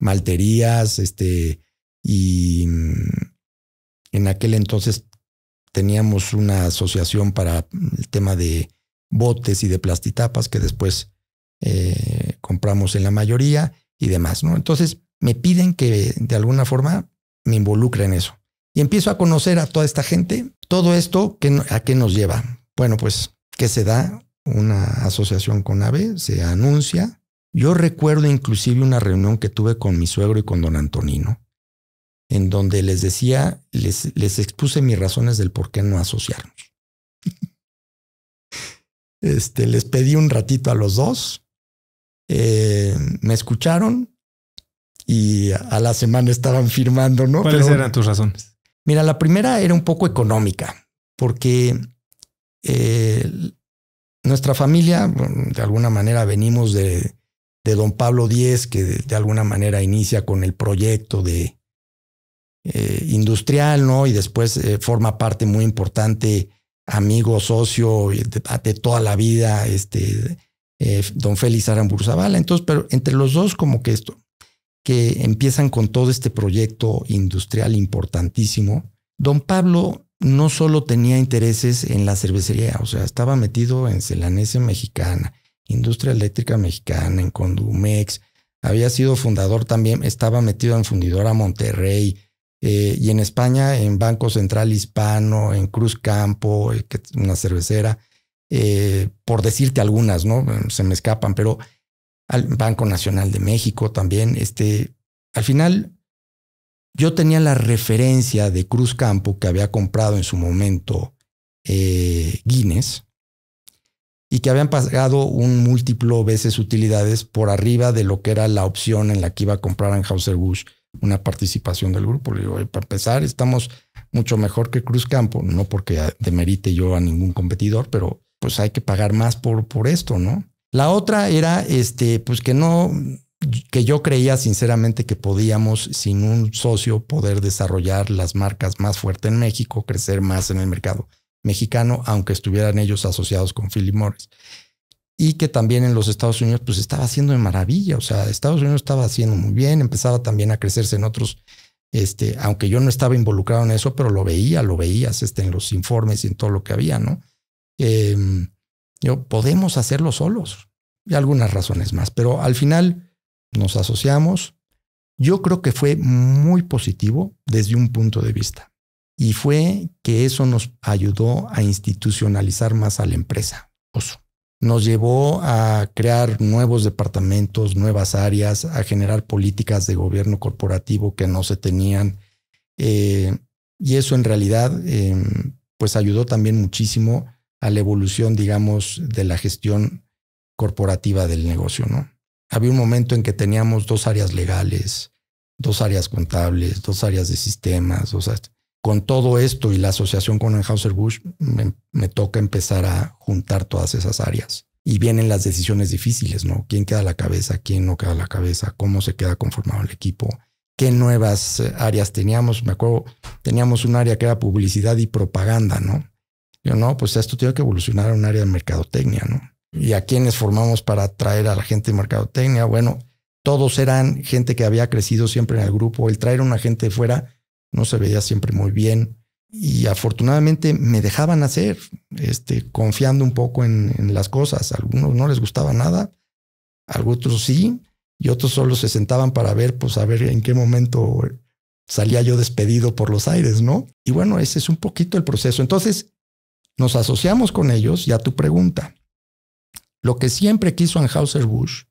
malterías, este, y mm, en aquel entonces teníamos una asociación para el tema de botes y de plastitapas que después eh, compramos en la mayoría y demás, ¿no? Entonces me piden que de alguna forma me involucre en eso y empiezo a conocer a toda esta gente. Todo esto, ¿a qué nos lleva? Bueno, pues, que se da? Una asociación con AVE se anuncia. Yo recuerdo inclusive una reunión que tuve con mi suegro y con don Antonino, en donde les decía, les, les expuse mis razones del por qué no asociarnos. Este, les pedí un ratito a los dos, eh, me escucharon, y a la semana estaban firmando, ¿no? ¿Cuáles eran tus razones? Mira, la primera era un poco económica, porque eh, nuestra familia, de alguna manera, venimos de, don Pablo Díez, que de, alguna manera inicia con el proyecto de eh, industrial, ¿no? Y después eh, forma parte muy importante, amigo, socio de, toda la vida, este, don Félix Aramburzavala. Entonces, pero entre los dos, como que esto, que empiezan con todo este proyecto industrial importantísimo, don Pablo no solo tenía intereses en la cervecería, o sea, estaba metido en Celanese Mexicana, Industria Eléctrica Mexicana, en Condumex, había sido fundador también, estaba metido en Fundidora Monterrey, eh, y en España en Banco Central Hispano, en Cruz Campo, eh, una cervecera, eh, por decirte algunas, ¿no? Se me escapan, pero al Banco Nacional de México también. Este, al final, yo tenía la referencia de Cruz Campo que había comprado en su momento eh, Guinness y que habían pagado un múltiplo veces utilidades por arriba de lo que era la opción en la que iba a comprar Anheuser-Busch una participación del grupo. Le digo, para empezar, estamos mucho mejor que Cruz Campo, no porque demerite yo a ningún competidor, pero pues hay que pagar más por, por esto, ¿no? La otra era, este, pues que no, que yo creía sinceramente que podíamos sin un socio poder desarrollar las marcas más fuertes en México, crecer más en el mercado mexicano, aunque estuvieran ellos asociados con Philip Morris. Y que también en los Estados Unidos, pues estaba haciendo de maravilla. O sea, Estados Unidos estaba haciendo muy bien, empezaba también a crecerse en otros, este, aunque yo no estaba involucrado en eso, pero lo veía, lo veías este, en los informes y en todo lo que había, ¿no? Eh, yo, podemos hacerlo solos y algunas razones más, pero al final nos asociamos. Yo creo que fue muy positivo desde un punto de vista y fue que eso nos ayudó a institucionalizar más a la empresa. Nos llevó a crear nuevos departamentos, nuevas áreas, a generar políticas de gobierno corporativo que no se tenían. Eh, y eso en realidad, em, pues ayudó también muchísimo a la evolución, digamos, de la gestión corporativa del negocio, ¿no? Había un momento en que teníamos dos áreas legales, dos áreas contables, dos áreas de sistemas, o sea, con todo esto y la asociación con Enhauser busch me, me toca empezar a juntar todas esas áreas. Y vienen las decisiones difíciles, ¿no? ¿Quién queda a la cabeza? ¿Quién no queda a la cabeza? ¿Cómo se queda conformado el equipo? ¿Qué nuevas eh, áreas teníamos? Me acuerdo, teníamos un área que era publicidad y propaganda, ¿no? no, pues esto tiene que evolucionar a un área de mercadotecnia, ¿no? ¿Y a quienes formamos para traer a la gente de mercadotecnia? Bueno, todos eran gente que había crecido siempre en el grupo. El traer a una gente de fuera no se veía siempre muy bien. Y afortunadamente me dejaban hacer, este, confiando un poco en, las cosas. algunos no les gustaba nada, algunos sí, y otros solo se sentaban para ver, pues a ver en qué momento salía yo despedido por los aires, ¿no? Y bueno, ese es un poquito el proceso. Entonces, nos asociamos con ellos, ya tu pregunta. Lo que siempre quiso Anheuser-Busch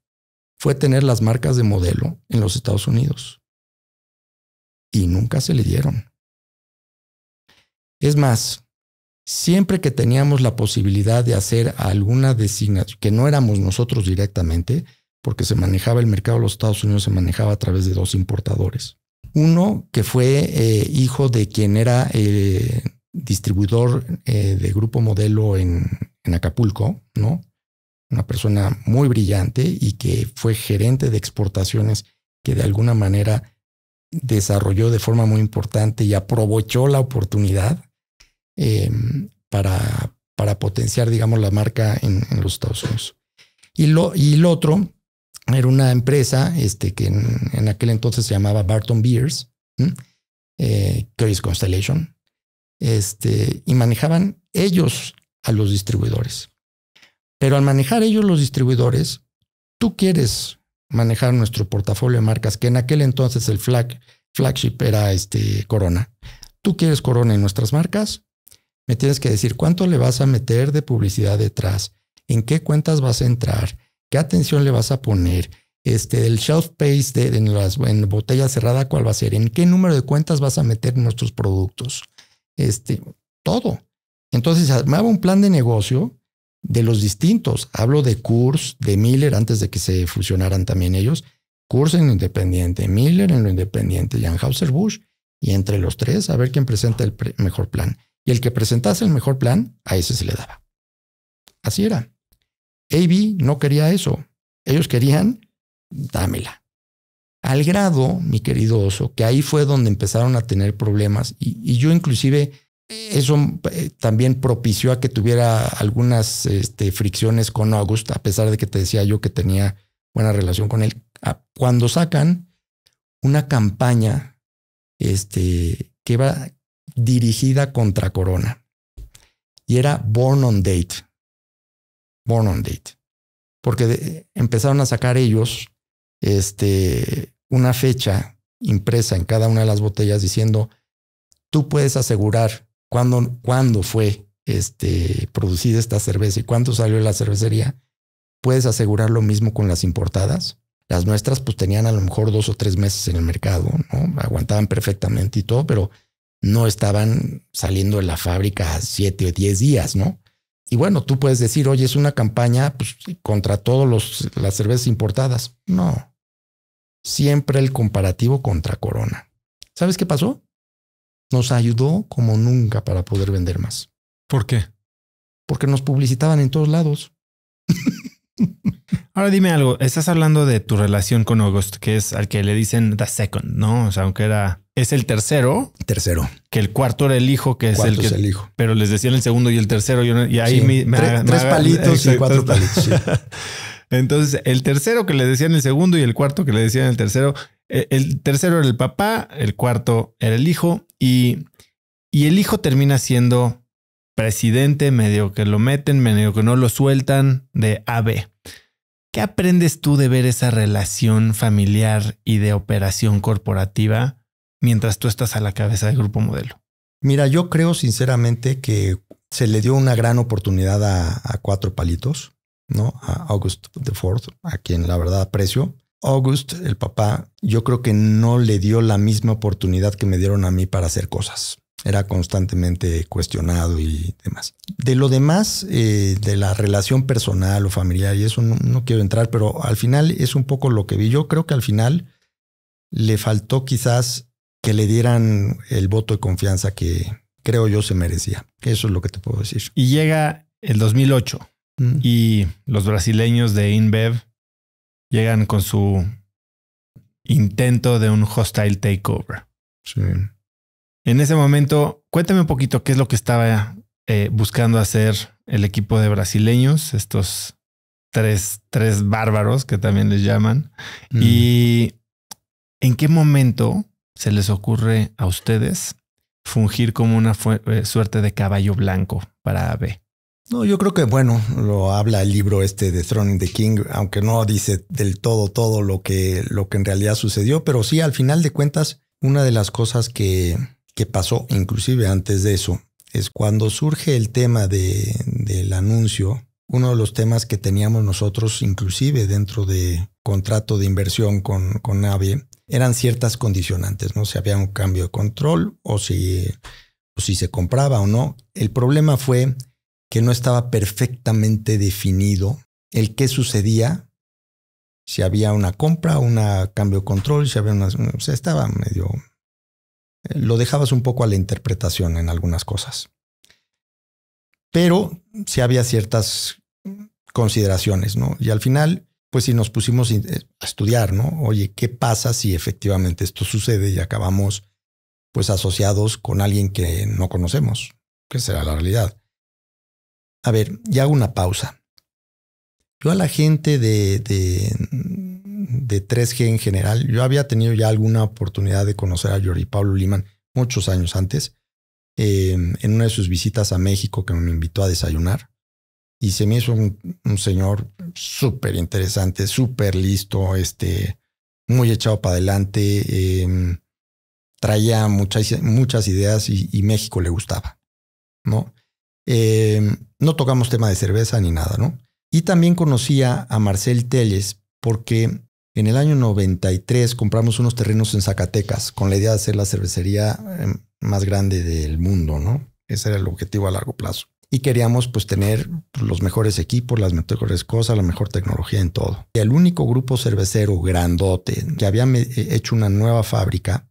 fue tener las marcas de modelo en los Estados Unidos. Y nunca se le dieron. Es más, siempre que teníamos la posibilidad de hacer alguna designación, que no éramos nosotros directamente, porque se manejaba el mercado de los Estados Unidos, se manejaba a través de dos importadores. Uno que fue eh, hijo de quien era eh, distribuidor eh, de Grupo Modelo en, Acapulco, ¿no? Una persona muy brillante y que fue gerente de exportaciones que de alguna manera desarrolló de forma muy importante y aprovechó la oportunidad em, para, para potenciar, digamos, la marca en, los Estados Unidos. Y lo, y otro era una empresa este, que en, aquel entonces se llamaba Barton Beers, que es eh, Constellation, este, y manejaban ellos a los distribuidores. Pero al manejar ellos los distribuidores, tú quieres manejar nuestro portafolio de marcas, que en aquel entonces el flag, flagship era este Corona. Tú quieres Corona en nuestras marcas, me tienes que decir cuánto le vas a meter de publicidad detrás, en qué cuentas vas a entrar, qué atención le vas a poner, este, el shelf space en, en botella cerrada, cuál va a ser, en qué número de cuentas vas a meter nuestros productos este, todo. Entonces armaba un plan de negocio de los distintos. Hablo de Kurz, de Miller, antes de que se fusionaran también ellos. Kurs en lo independiente, Miller en lo independiente, Jan Hauser Bush. Y entre los tres, a ver quién presenta el mejor plan. Y el que presentase el mejor plan, a ese se le daba. Así era. AB no quería eso. Ellos querían, dámela. Al grado, mi querido oso, que ahí fue donde empezaron a tener problemas y, yo inclusive eso eh, también propició a que tuviera algunas este, fricciones con August, a pesar de que te decía yo que tenía buena relación con él. Ah, cuando sacan una campaña este, que va dirigida contra Corona y era Born on Date. Born on Date. Porque eh, empezaron a sacar ellos este, una fecha impresa en cada una de las botellas diciendo, tú puedes asegurar cuándo, cuándo fue este, producida esta cerveza y cuánto salió de la cervecería. Puedes asegurar lo mismo con las importadas. Las nuestras pues tenían a lo mejor dos o tres meses en el mercado, ¿no? Aguantaban perfectamente y todo, pero no estaban saliendo de la fábrica siete o diez días, ¿no? Y bueno, tú puedes decir, oye, es una campaña pues, contra todas las cervezas importadas. No. Siempre el comparativo contra Corona. ¿Sabes qué pasó? Nos ayudó como nunca para poder vender más. ¿Por qué? Porque nos publicitaban en todos lados. Ahora dime algo, estás hablando de tu relación con August, que es al que le dicen The Second, ¿no? O sea, aunque era es el tercero. Tercero. Que el cuarto era el hijo, que es el hijo. Pero les decían el segundo y el tercero. Y, ahí me, tres, palitos y cuatro palitos. Entonces, el tercero que le decían el segundo y el cuarto que le decían el tercero. Eh, el tercero era el papá, el cuarto era el hijo y, y el hijo termina siendo presidente, medio que lo meten, medio que no lo sueltan de AB. ¿Qué aprendes tú de ver esa relación familiar y de operación corporativa mientras tú estás a la cabeza del grupo modelo? Mira, yo creo sinceramente que se le dio una gran oportunidad a, cuatro palitos, ¿no? A August de Ford, a quien la verdad aprecio. August, el papá, yo creo que no le dio la misma oportunidad que me dieron a mí para hacer cosas. Era constantemente cuestionado y demás. De lo demás, eh, de la relación personal o familiar, y eso no, quiero entrar, pero al final es un poco lo que vi. Yo creo que al final le faltó quizás que le dieran el voto de confianza que creo yo se merecía. Eso es lo que te puedo decir. Y llega el 2008 mm. y los brasileños de InBev llegan con su intento de un hostile takeover. Sí. En ese momento, cuéntame un poquito qué es lo que estaba eh, buscando hacer el equipo de brasileños, estos tres, tres bárbaros que también les llaman, mm. y en qué momento se les ocurre a ustedes fungir como una eh, suerte de caballo blanco para Ave? No, yo creo que bueno, lo habla el libro este de Throne the King, aunque no dice del todo todo lo que, lo que en realidad sucedió, pero sí al final de cuentas, una de las cosas que, pasó, inclusive antes de eso, es cuando surge el tema del anuncio, uno de los temas que teníamos nosotros, inclusive dentro de contrato de inversión con, con AVE, eran ciertas condicionantes, ¿no? Si había un cambio de control o si, si se compraba o no. El problema fue que no estaba perfectamente definido el qué sucedía si había una compra, un cambio de control, si había una... O sea, estaba medio... Eh, lo dejabas un poco a la interpretación en algunas cosas. Pero si había ciertas consideraciones, ¿no? Y al final pues si nos pusimos eh, a estudiar, ¿no? Oye, ¿qué pasa si efectivamente esto sucede y acabamos pues asociados con alguien que no conocemos? ¿Qué será la realidad? A ver, ya hago una pausa. Yo a la gente de, de, 3G en general, yo había tenido ya alguna oportunidad de conocer a Jordi Pablo Liman muchos años antes, eh, en una de sus visitas a México que me invitó a desayunar y se me hizo un, señor súper interesante, súper listo, este, muy echado para adelante, em, traía muchas, ideas y, México le gustaba, ¿no? Em, no tocamos tema de cerveza ni nada, ¿no? Y también conocía a Marcel Telles porque en el año 93 compramos unos terrenos en Zacatecas con la idea de hacer la cervecería em, más grande del mundo, ¿no? Ese era el objetivo a largo plazo y queríamos pues tener los mejores equipos, las mejores cosas, la mejor tecnología en todo. el único grupo cervecero grandote que había eh, hecho una nueva fábrica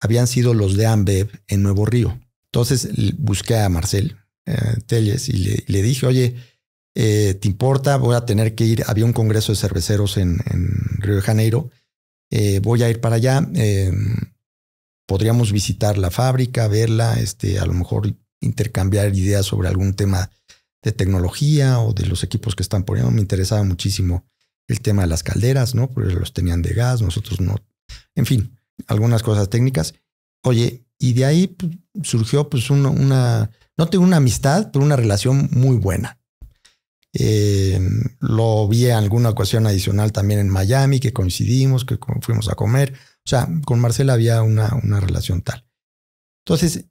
habían sido los de Ambev en Nuevo Río. Entonces busqué a Marcel eh, Telles y le, dije, oye, eh, ¿te importa? Voy a tener que ir. Había un congreso de cerveceros en, Río de Janeiro. voy a ir para allá em, podríamos visitar la fábrica, verla, este, a lo mejor intercambiar ideas sobre algún tema de tecnología o de los equipos que están poniendo. Me interesaba muchísimo el tema de las calderas, ¿no? Porque los tenían de gas, nosotros no. En fin, algunas cosas técnicas. Oye, y de ahí pues, surgió pues una, no tengo una amistad, pero una relación muy buena. Em, lo vi en alguna ocasión adicional también en Miami, que coincidimos, que fuimos a comer. O sea, con Marcela había una, una relación tal. Entonces,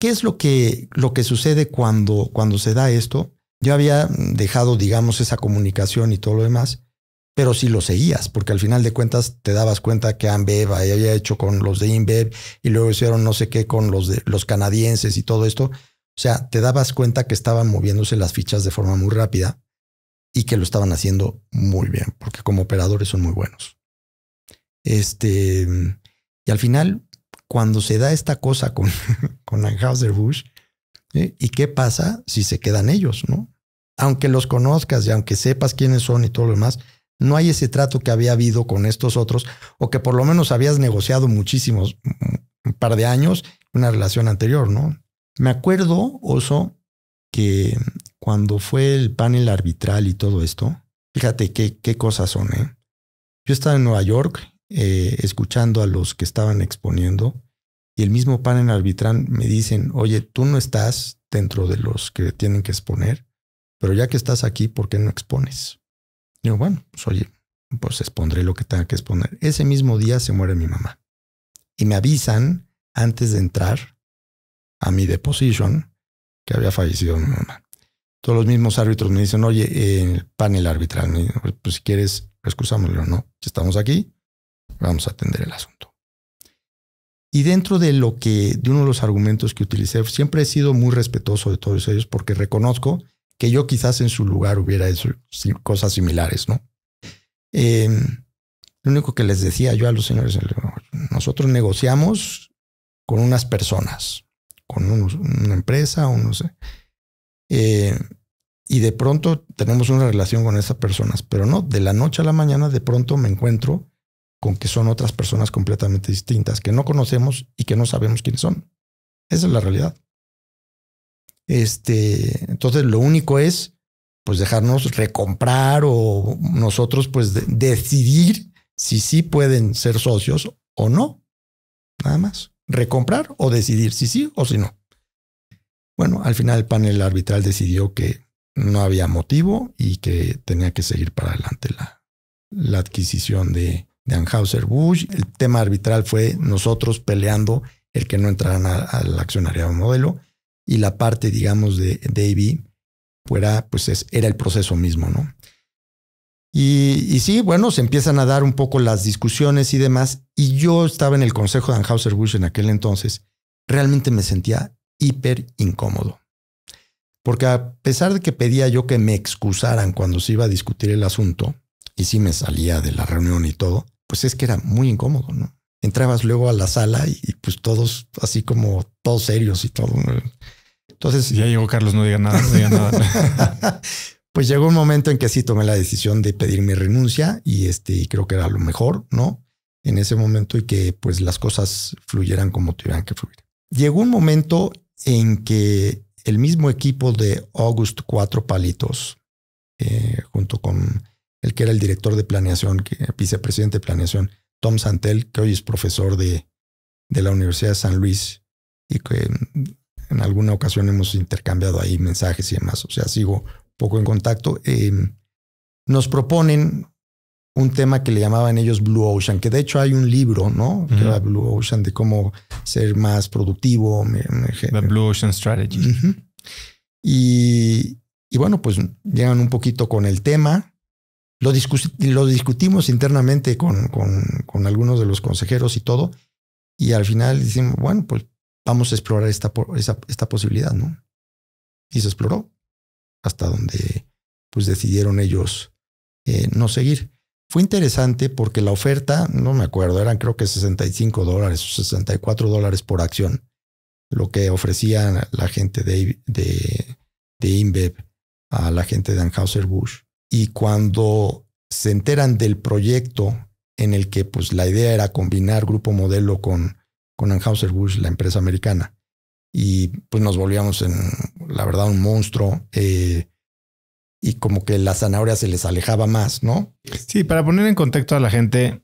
¿Qué es lo que, lo que sucede cuando, cuando se da esto? Yo había dejado, digamos, esa comunicación y todo lo demás, pero sí lo seguías, porque al final de cuentas te dabas cuenta que Ambev había hecho con los de InBev y luego hicieron no sé qué con los, de, los canadienses y todo esto. O sea, te dabas cuenta que estaban moviéndose las fichas de forma muy rápida y que lo estaban haciendo muy bien, porque como operadores son muy buenos. Este, y al final cuando se da esta cosa con, con Anheuser Busch, ¿eh? ¿y qué pasa si se quedan ellos, no? Aunque los conozcas y aunque sepas quiénes son y todo lo demás, no hay ese trato que había habido con estos otros o que por lo menos habías negociado muchísimos, un mm, par de años, una relación anterior, ¿no? Me acuerdo, Oso, que cuando fue el panel arbitral y todo esto, fíjate qué, qué cosas son, ¿eh? Yo estaba en Nueva York eh, escuchando a los que estaban exponiendo y el mismo panel arbitral me dicen, oye, tú no estás dentro de los que tienen que exponer, pero ya que estás aquí, ¿por qué no expones? Digo, bueno, pues oye, pues expondré lo que tenga que exponer. Ese mismo día se muere mi mamá. Y me avisan antes de entrar a mi deposition que había fallecido mi mamá. Todos los mismos árbitros me dicen, oye, eh, el panel arbitral, pues si quieres, o ¿no? Si estamos aquí, Vamos a atender el asunto. Y dentro de lo que, de uno de los argumentos que utilicé, siempre he sido muy respetuoso de todos ellos porque reconozco que yo quizás en su lugar hubiera hecho cosas similares, ¿no? Em, lo único que les decía yo a los señores, nosotros negociamos con unas personas, con una empresa, sé eh, y de pronto tenemos una relación con esas personas, pero no, de la noche a la mañana de pronto me encuentro con que son otras personas completamente distintas que no conocemos y que no sabemos quiénes son. Esa es la realidad. Este, entonces lo único es pues dejarnos recomprar o nosotros pues decidir si sí pueden ser socios o no. Nada más. Recomprar o decidir si sí o si no. Bueno, al final el panel arbitral decidió que no había motivo y que tenía que seguir para adelante la, la adquisición de, de Anheuser-Busch. El tema arbitral fue nosotros peleando el que no entraran al accionariado modelo y la parte, digamos, de Davy fuera, pues era el proceso mismo, ¿no? Y, sí, bueno, se empiezan a dar un poco las discusiones y demás. Y yo estaba en el consejo de Anheuser-Busch en aquel entonces. Realmente me sentía hiper incómodo. Porque a pesar de que pedía yo que me excusaran cuando se iba a discutir el asunto, y sí me salía de la reunión y todo, pues es que era muy incómodo, ¿no? Entrabas luego a la sala y, pues todos así como todos serios y todo. Entonces ya llegó Carlos, no diga nada, no diga nada. pues llegó un momento en que sí tomé la decisión de pedir mi renuncia y este creo que era lo mejor, ¿no? En ese momento y que pues las cosas fluyeran como tuvieran que fluir. Llegó un momento en que el mismo equipo de August Cuatro Palitos, eh, junto con el que era el director de planeación, vicepresidente de planeación, Tom Santel, que hoy es profesor de, la Universidad de San Luis y que en, alguna ocasión hemos intercambiado ahí mensajes y demás. O sea, sigo poco en contacto. Em, nos proponen un tema que le llamaban ellos Blue Ocean, que de hecho hay un libro, ¿no? Que era Blue Ocean, de cómo ser más productivo. La Blue Ocean Strategy. y, y, bueno, pues llegan un poquito con el tema. Lo, discutimos internamente con, algunos de los consejeros y todo. Y al final decimos, bueno, pues vamos a explorar esta, posibilidad, ¿no? Y se exploró hasta donde pues decidieron ellos eh, no seguir. Fue interesante porque la oferta, no me acuerdo, eran creo que 65 dólares o 64 dólares por acción, lo que ofrecían la gente de, de, de InBev a la gente de Anheuser-Busch y cuando se enteran del proyecto en el que pues, la idea era combinar Grupo Modelo con, con Anheuser-Busch, la empresa americana, y pues nos volvíamos en, la verdad, un monstruo. Eh, y como que la zanahoria se les alejaba más, ¿no? Sí, para poner en contexto a la gente,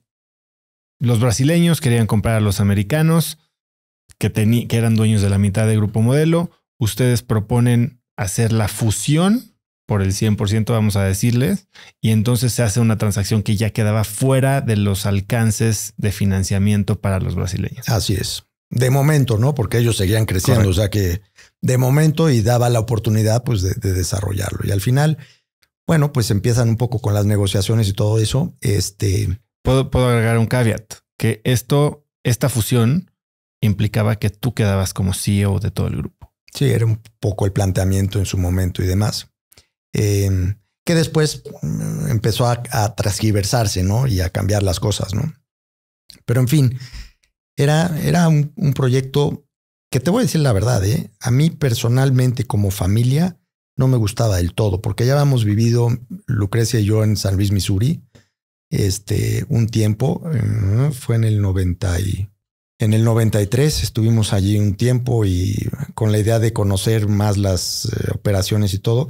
los brasileños querían comprar a los americanos, que, que eran dueños de la mitad de Grupo Modelo. Ustedes proponen hacer la fusión por el 100%, vamos a decirles, y entonces se hace una transacción que ya quedaba fuera de los alcances de financiamiento para los brasileños. Así es. De momento, ¿no? Porque ellos seguían creciendo, o sea que de momento y daba la oportunidad pues de, desarrollarlo. Y al final, bueno, pues empiezan un poco con las negociaciones y todo eso. Este... Puedo, puedo agregar un caveat, que esto, esta fusión implicaba que tú quedabas como CEO de todo el grupo. Sí, era un poco el planteamiento en su momento y demás. Em, que después mm, empezó a, a transgiversarse, ¿no? Y a cambiar las cosas, ¿no? Pero en fin, era, era un, proyecto que te voy a decir la verdad, ¿eh? A mí personalmente como familia no me gustaba del todo, porque ya habíamos vivido, Lucrecia y yo, en San Luis, Missouri, este, un tiempo, eh, fue en el 90 y... En el 93 estuvimos allí un tiempo y con la idea de conocer más las eh, operaciones y todo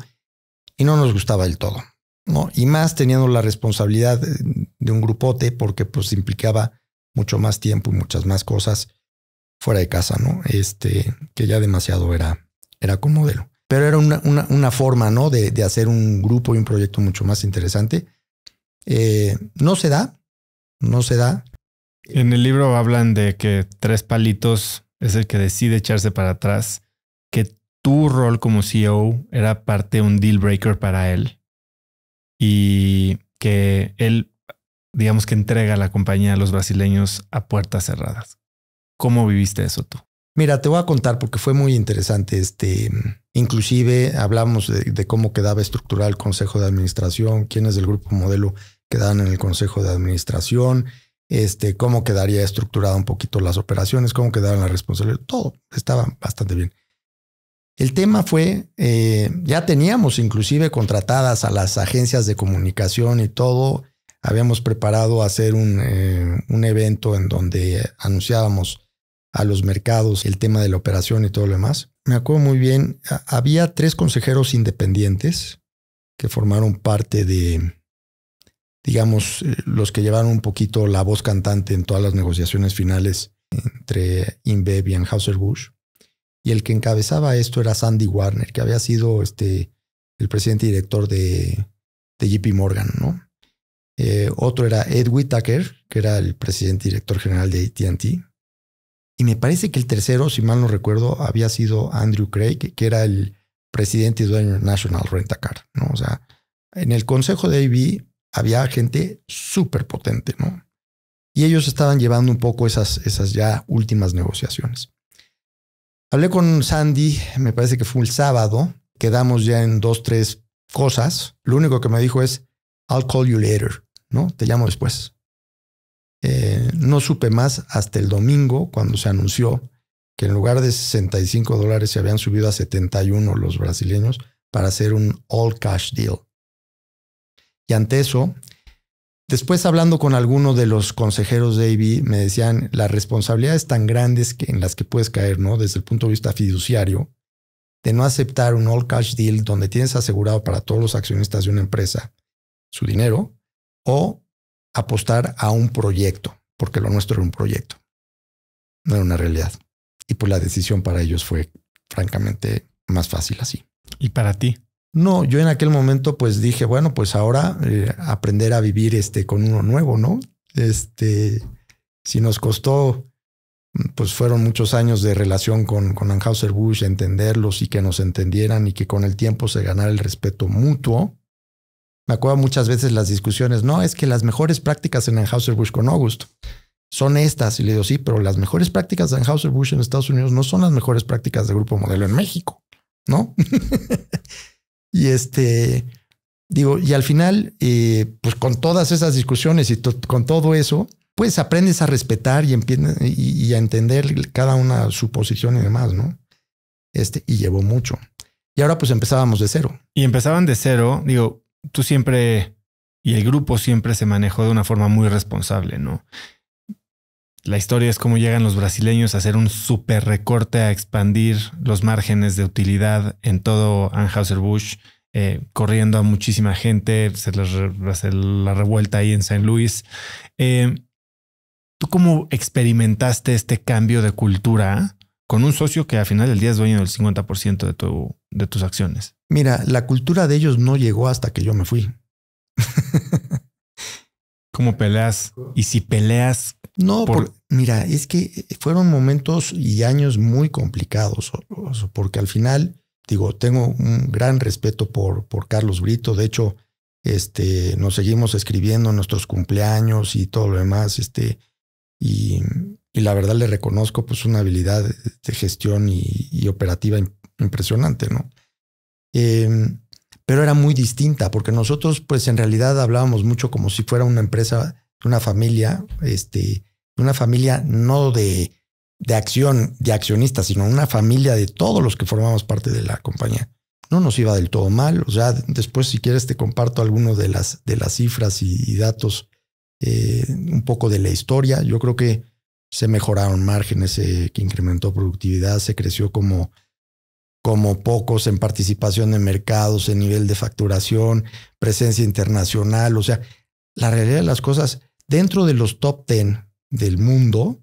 y no nos gustaba del todo, ¿no? Y más teniendo la responsabilidad de, un grupote porque pues implicaba mucho más tiempo y muchas más cosas fuera de casa, ¿no? Este, que ya demasiado era, era con modelo. Pero era una, una, forma, ¿no? De, hacer un grupo y un proyecto mucho más interesante. Eh, no se da, no se da. En el libro hablan de que tres palitos es el que decide echarse para atrás, que tu rol como CEO era parte de un deal breaker para él y que él, digamos que entrega la compañía a los brasileños a puertas cerradas. ¿Cómo viviste eso tú? Mira, te voy a contar porque fue muy interesante. Este, inclusive hablamos de, cómo quedaba estructurado el consejo de administración, quiénes del grupo modelo quedaban en el consejo de administración, este, cómo quedaría estructurada un poquito las operaciones, cómo quedaban las responsabilidades. Todo estaba bastante bien. El tema fue, eh, ya teníamos inclusive contratadas a las agencias de comunicación y todo, habíamos preparado hacer un, eh, un evento en donde anunciábamos a los mercados el tema de la operación y todo lo demás. Me acuerdo muy bien, había tres consejeros independientes que formaron parte de, digamos, eh, los que llevaron un poquito la voz cantante en todas las negociaciones finales entre InBev y Anheuser-Busch y el que encabezaba esto era Sandy Warner, que había sido este, el presidente y director de, JP Morgan, ¿no? Eh, otro era Ed Whitaker, que era el presidente y director general de ATT. Y me parece que el tercero, si mal no recuerdo, había sido Andrew Craig, que era el presidente y dueño de National Rentacar, ¿no? O sea, en el consejo de AB había gente súper potente, ¿no? Y ellos estaban llevando un poco esas, esas ya últimas negociaciones. Hablé con Sandy, me parece que fue el sábado, quedamos ya en dos, tres cosas. Lo único que me dijo es, I'll call you later, ¿no? Te llamo después. Eh, no supe más hasta el domingo cuando se anunció que en lugar de 65 dólares se habían subido a 71 los brasileños para hacer un all cash deal. Y ante eso, Después, hablando con algunos de los consejeros de AB, me decían las responsabilidades tan grandes que, en las que puedes caer, ¿no? Desde el punto de vista fiduciario, de no aceptar un all cash deal donde tienes asegurado para todos los accionistas de una empresa su dinero o apostar a un proyecto, porque lo nuestro era un proyecto, no era una realidad. Y pues la decisión para ellos fue francamente más fácil así. ¿Y para ti? No, yo en aquel momento pues dije, bueno, pues ahora eh, aprender a vivir este con uno nuevo, ¿no? Este, si nos costó, pues fueron muchos años de relación con, con Busch, entenderlos y que nos entendieran y que con el tiempo se ganara el respeto mutuo. Me acuerdo muchas veces las discusiones, no, es que las mejores prácticas en anhauser Busch con August son estas. Y le digo, sí, pero las mejores prácticas de anhauser Busch en Estados Unidos no son las mejores prácticas de Grupo Modelo en México, ¿no? Y este, digo, y al final, eh, pues con todas esas discusiones y con todo eso, pues aprendes a respetar y, y, a entender cada una su posición y demás, ¿no? Este, y llevó mucho. Y ahora pues empezábamos de cero. Y empezaban de cero, digo, tú siempre y el grupo siempre se manejó de una forma muy responsable, ¿no? La historia es cómo llegan los brasileños a hacer un super recorte, a expandir los márgenes de utilidad en todo Anheuser-Busch, eh, corriendo a muchísima gente, se hace la revuelta ahí en San Luis. Eh, ¿Tú cómo experimentaste este cambio de cultura con un socio que al final del día es dueño del 50% de, de tus acciones? Mira, la cultura de ellos no llegó hasta que yo me fui. ¿Cómo peleas? Y si peleas. No, por... mira, es que fueron momentos y años muy complicados, porque al final, digo, tengo un gran respeto por, por Carlos Brito. De hecho, este, nos seguimos escribiendo nuestros cumpleaños y todo lo demás. Este, y, la verdad le reconozco pues una habilidad de gestión y, operativa impresionante, ¿no? Eh, pero era muy distinta porque nosotros pues en realidad hablábamos mucho como si fuera una empresa, una familia, este, una familia no de, de acción, de accionistas, sino una familia de todos los que formamos parte de la compañía. No nos iba del todo mal, o sea, después si quieres te comparto alguno de las, de las cifras y, datos, eh, un poco de la historia. Yo creo que se mejoraron márgenes, se que incrementó productividad, se creció como como pocos en participación en mercados, en nivel de facturación, presencia internacional. O sea, la realidad de las cosas, dentro de los top 10 del mundo,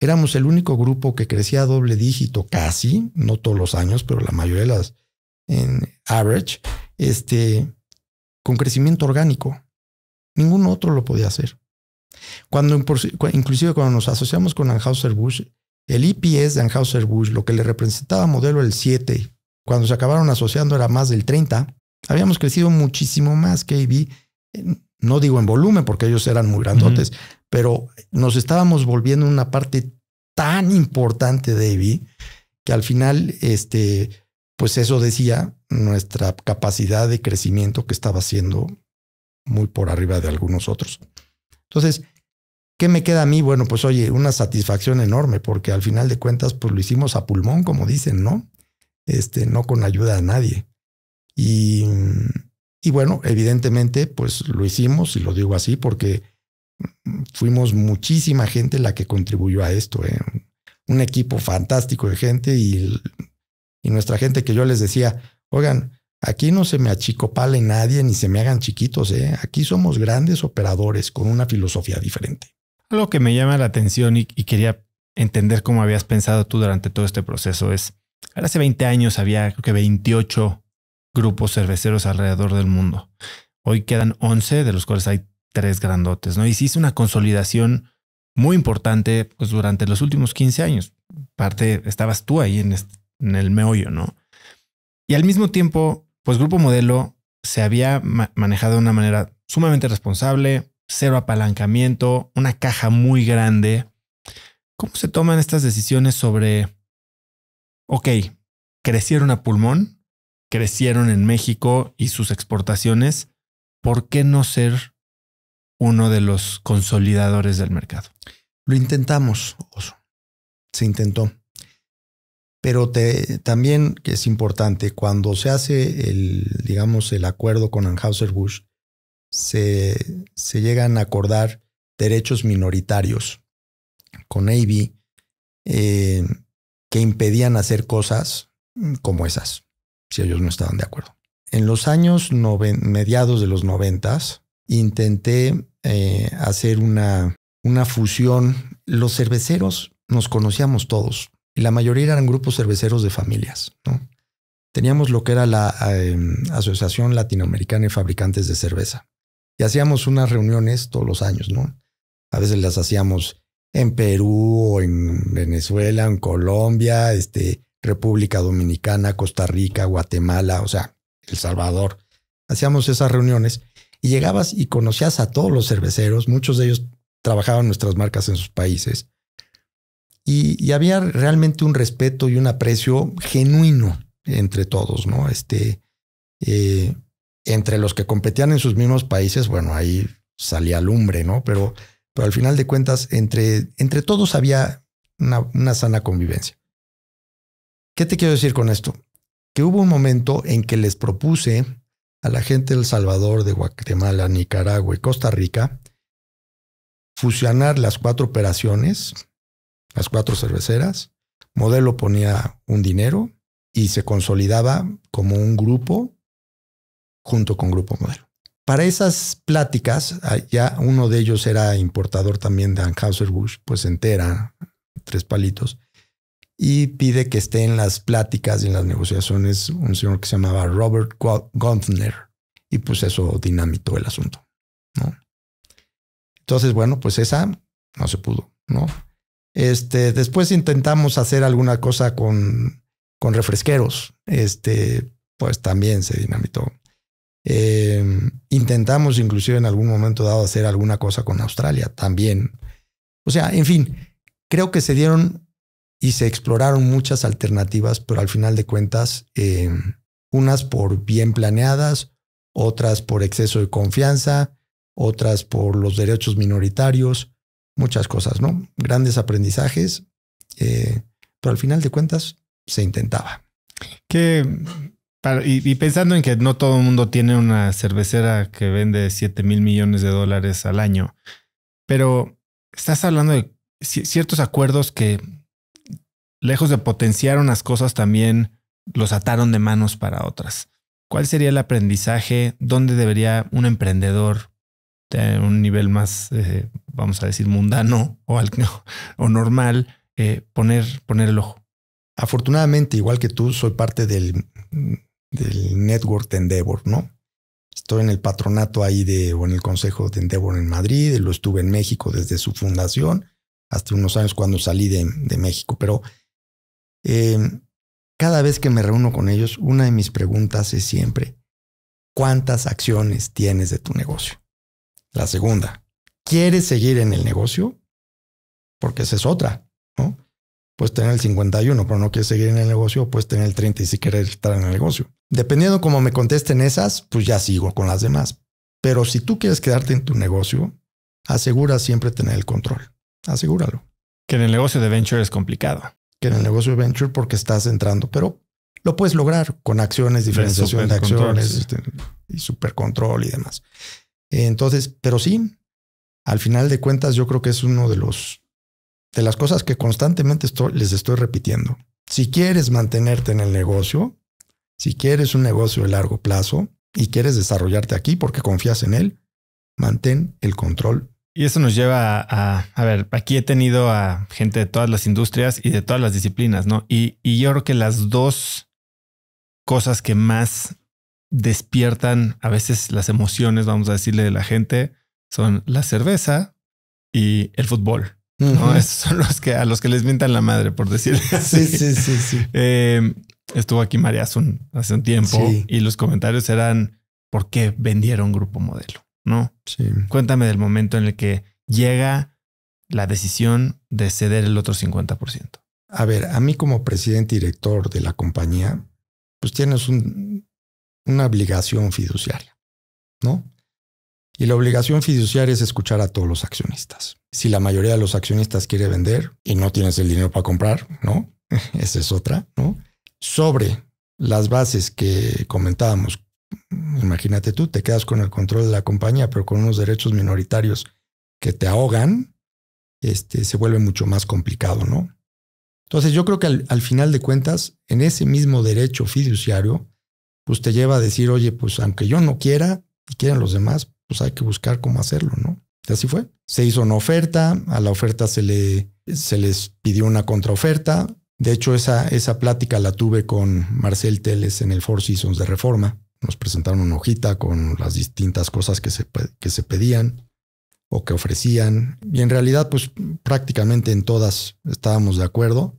éramos el único grupo que crecía a doble dígito casi, no todos los años, pero la mayoría de las en average, este, con crecimiento orgánico. Ningún otro lo podía hacer. Cuando, inclusive cuando nos asociamos con Anhauser busch el IPS de Anheuser-Busch, lo que le representaba modelo el 7, cuando se acabaron asociando era más del 30, habíamos crecido muchísimo más que AB, no digo en volumen porque ellos eran muy grandotes, pero nos estábamos volviendo una parte tan importante de AB que al final, este, pues eso decía nuestra capacidad de crecimiento que estaba siendo muy por arriba de algunos otros. Entonces, ¿Qué me queda a mí? Bueno, pues oye, una satisfacción enorme, porque al final de cuentas, pues lo hicimos a pulmón, como dicen, ¿no? Este, no con ayuda de nadie. Y, y bueno, evidentemente, pues lo hicimos, y lo digo así, porque mm, fuimos muchísima gente la que contribuyó a esto. ¿eh? Un equipo fantástico de gente y, y, nuestra gente que yo les decía, oigan, aquí no se me achicopale nadie ni se me hagan chiquitos, ¿eh? aquí somos grandes operadores con una filosofía diferente. Algo que me llama la atención y, quería entender cómo habías pensado tú durante todo este proceso es, hace 20 años había que 28 grupos cerveceros alrededor del mundo. Hoy quedan 11, de los cuales hay tres grandotes, ¿no? Y una consolidación muy importante pues, durante los últimos 15 años. Parte, estabas tú ahí en, el meollo, ¿no? Y al mismo tiempo, pues Grupo Modelo se había manejado de una manera sumamente responsable, cero apalancamiento, una caja muy grande. ¿Cómo se toman estas decisiones sobre, ok, crecieron a pulmón, crecieron en México y sus exportaciones, ¿por qué no ser uno de los consolidadores del mercado? Lo intentamos, Oso. Se intentó. Pero también que es importante, cuando se hace el, digamos, el acuerdo con Anheuser-Busch, se, llegan a acordar derechos minoritarios con AV eh, que impedían hacer cosas mm, como esas, si ellos no estaban de acuerdo. En los años mediados de los noventas, intenté eh, hacer una, una fusión. Los cerveceros nos conocíamos todos y la mayoría eran grupos cerveceros de familias. Teníamos lo que era la eh, Asociación Latinoamericana de Fabricantes de Cerveza, y hacíamos unas reuniones todos los años, ¿no? A veces las hacíamos en Perú o en Venezuela, en Colombia, este, República Dominicana, Costa Rica, Guatemala, o sea, El Salvador. Hacíamos esas reuniones y llegabas y conocías a todos los cerveceros, muchos de ellos trabajaban nuestras marcas en sus países. Y, había realmente un respeto y un aprecio genuino entre todos, ¿no? Este, eh, entre los que competían en sus mismos países, bueno, ahí salía lumbre, ¿no? Pero, pero al final de cuentas, entre, entre todos había una, sana convivencia. ¿Qué te quiero decir con esto? Que hubo un momento en que les propuse a la gente del El Salvador, de Guatemala, Nicaragua y Costa Rica fusionar las cuatro operaciones, las cuatro cerveceras. Modelo ponía un dinero y se consolidaba como un grupo junto con Grupo Modelo. Para esas pláticas, ah, ya uno de ellos era importador también de Anheuser-Busch, pues entera, tres palitos, y pide que esté en las pláticas y en las negociaciones un señor que se llamaba Robert Gontner, y pues eso dinamitó el asunto, Entonces, bueno, pues esa no se pudo, ¿no? Este, después intentamos hacer alguna cosa con, con refresqueros. Este, pues también se dinamitó. Eh, intentamos inclusive en algún momento dado hacer alguna cosa con Australia también. O sea, en fin, creo que se dieron y se exploraron muchas alternativas, pero al final de cuentas, eh, unas por bien planeadas, otras por exceso de confianza, otras por los derechos minoritarios, muchas cosas, ¿no? Grandes aprendizajes, eh, pero al final de cuentas se intentaba. Que y, pensando en que no todo el mundo tiene una cervecera que vende 7 mil millones de dólares al año, pero estás hablando de ciertos acuerdos que, lejos de potenciar unas cosas, también los ataron de manos para otras. ¿Cuál sería el aprendizaje? ¿Dónde debería un emprendedor de un nivel más, eh, vamos a decir, mundano o, o normal, eh, poner, poner el ojo? Afortunadamente, igual que tú, soy parte del del Network de Endeavor, ¿no? Estoy en el patronato ahí de, o en el consejo de Endeavor en Madrid, lo estuve en México desde su fundación hasta unos años cuando salí de, México, pero em, cada vez que me reúno con ellos, una de mis preguntas es siempre, ¿cuántas acciones tienes de tu negocio? La segunda, ¿quieres seguir en el negocio? Porque esa es otra, ¿no? Puedes tener el 51, pero no quieres seguir en el negocio, puedes tener el 30 y si quieres estar en el negocio. Dependiendo cómo me contesten esas, pues ya sigo con las demás. Pero si tú quieres quedarte en tu negocio, asegura siempre tener el control. Asegúralo. Que en el negocio de venture es complicado. Que en el negocio de venture porque estás entrando, pero lo puedes lograr con acciones, diferenciación de, acciones este, y super control y demás. Entonces, pero sí, al final de cuentas, yo creo que es uno de los de las cosas que constantemente les estoy repitiendo. Si quieres mantenerte en el negocio, si quieres un negocio de largo plazo y quieres desarrollarte aquí porque confías en él, mantén el control. Y eso nos lleva a, a, ver, aquí he tenido a gente de todas las industrias y de todas las disciplinas, ¿no? Y, y yo creo que las dos cosas que más despiertan a veces las emociones, vamos a decirle, de la gente son la cerveza y el fútbol. ¿no? Esos son los que a los que les mientan la madre, por decirlo así. Sí, sí, sí. sí. Eh, estuvo aquí María hace un, tiempo y los comentarios eran ¿por qué vendieron Grupo Modelo? ¿No? Sí. Cuéntame del momento en el que llega la decisión de ceder el otro 50%. A ver, a mí como presidente y director de la compañía, pues tienes una obligación fiduciaria, ¿no? Y la obligación fiduciaria es escuchar a todos los accionistas. Si la mayoría de los accionistas quiere vender y no tienes el dinero para comprar, ¿no? Esa es otra, ¿no? sobre las bases que comentábamos, imagínate tú, te quedas con el control de la compañía, pero con unos derechos minoritarios que te ahogan, este, se vuelve mucho más complicado, ¿no? Entonces yo creo que al, final de cuentas, en ese mismo derecho fiduciario, pues te lleva a decir, oye, pues aunque yo no quiera y quieran los demás, pues hay que buscar cómo hacerlo, ¿no? Y así fue. Se hizo una oferta, a la oferta se, le, se les pidió una contraoferta, de hecho, esa, esa plática la tuve con Marcel Teles en el Four Seasons de Reforma. Nos presentaron una hojita con las distintas cosas que se, que se pedían o que ofrecían. Y en realidad, pues prácticamente en todas estábamos de acuerdo,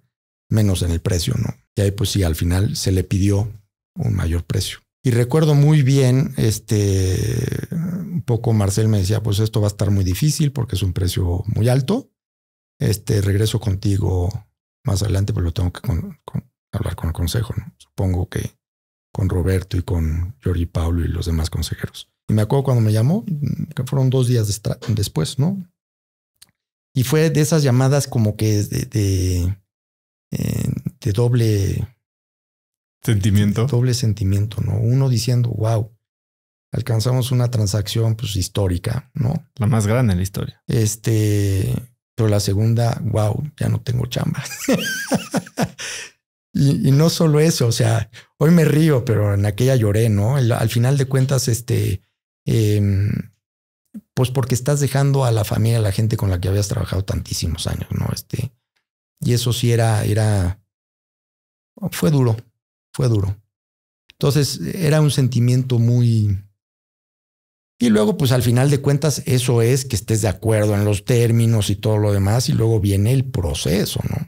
menos en el precio, ¿no? Y ahí, pues sí, al final se le pidió un mayor precio. Y recuerdo muy bien, este, un poco Marcel me decía, pues esto va a estar muy difícil porque es un precio muy alto. Este, regreso contigo más adelante, pues lo tengo que hablar con el consejo, ¿no? Supongo que con Roberto y con Jordi Pablo y los demás consejeros. Y me acuerdo cuando me llamó, mm, que fueron dos días después, ¿no? Y fue de esas llamadas como que de, de, eh, de doble... Sentimiento. doble sentimiento, ¿no? Uno diciendo, wow, alcanzamos una transacción pues histórica, ¿no? La más grande en la historia. Este, pero la segunda, wow, ya no tengo chamba. y, no solo eso, o sea, hoy me río, pero en aquella lloré, ¿no? al final de cuentas, este, em, pues porque estás dejando a la familia, a la gente con la que habías trabajado tantísimos años, ¿no? Este, y eso sí era, era, fue duro, fue duro. Entonces era un sentimiento muy, y luego, pues al final de cuentas, eso es que estés de acuerdo en los términos y todo lo demás, y luego viene el proceso, ¿no?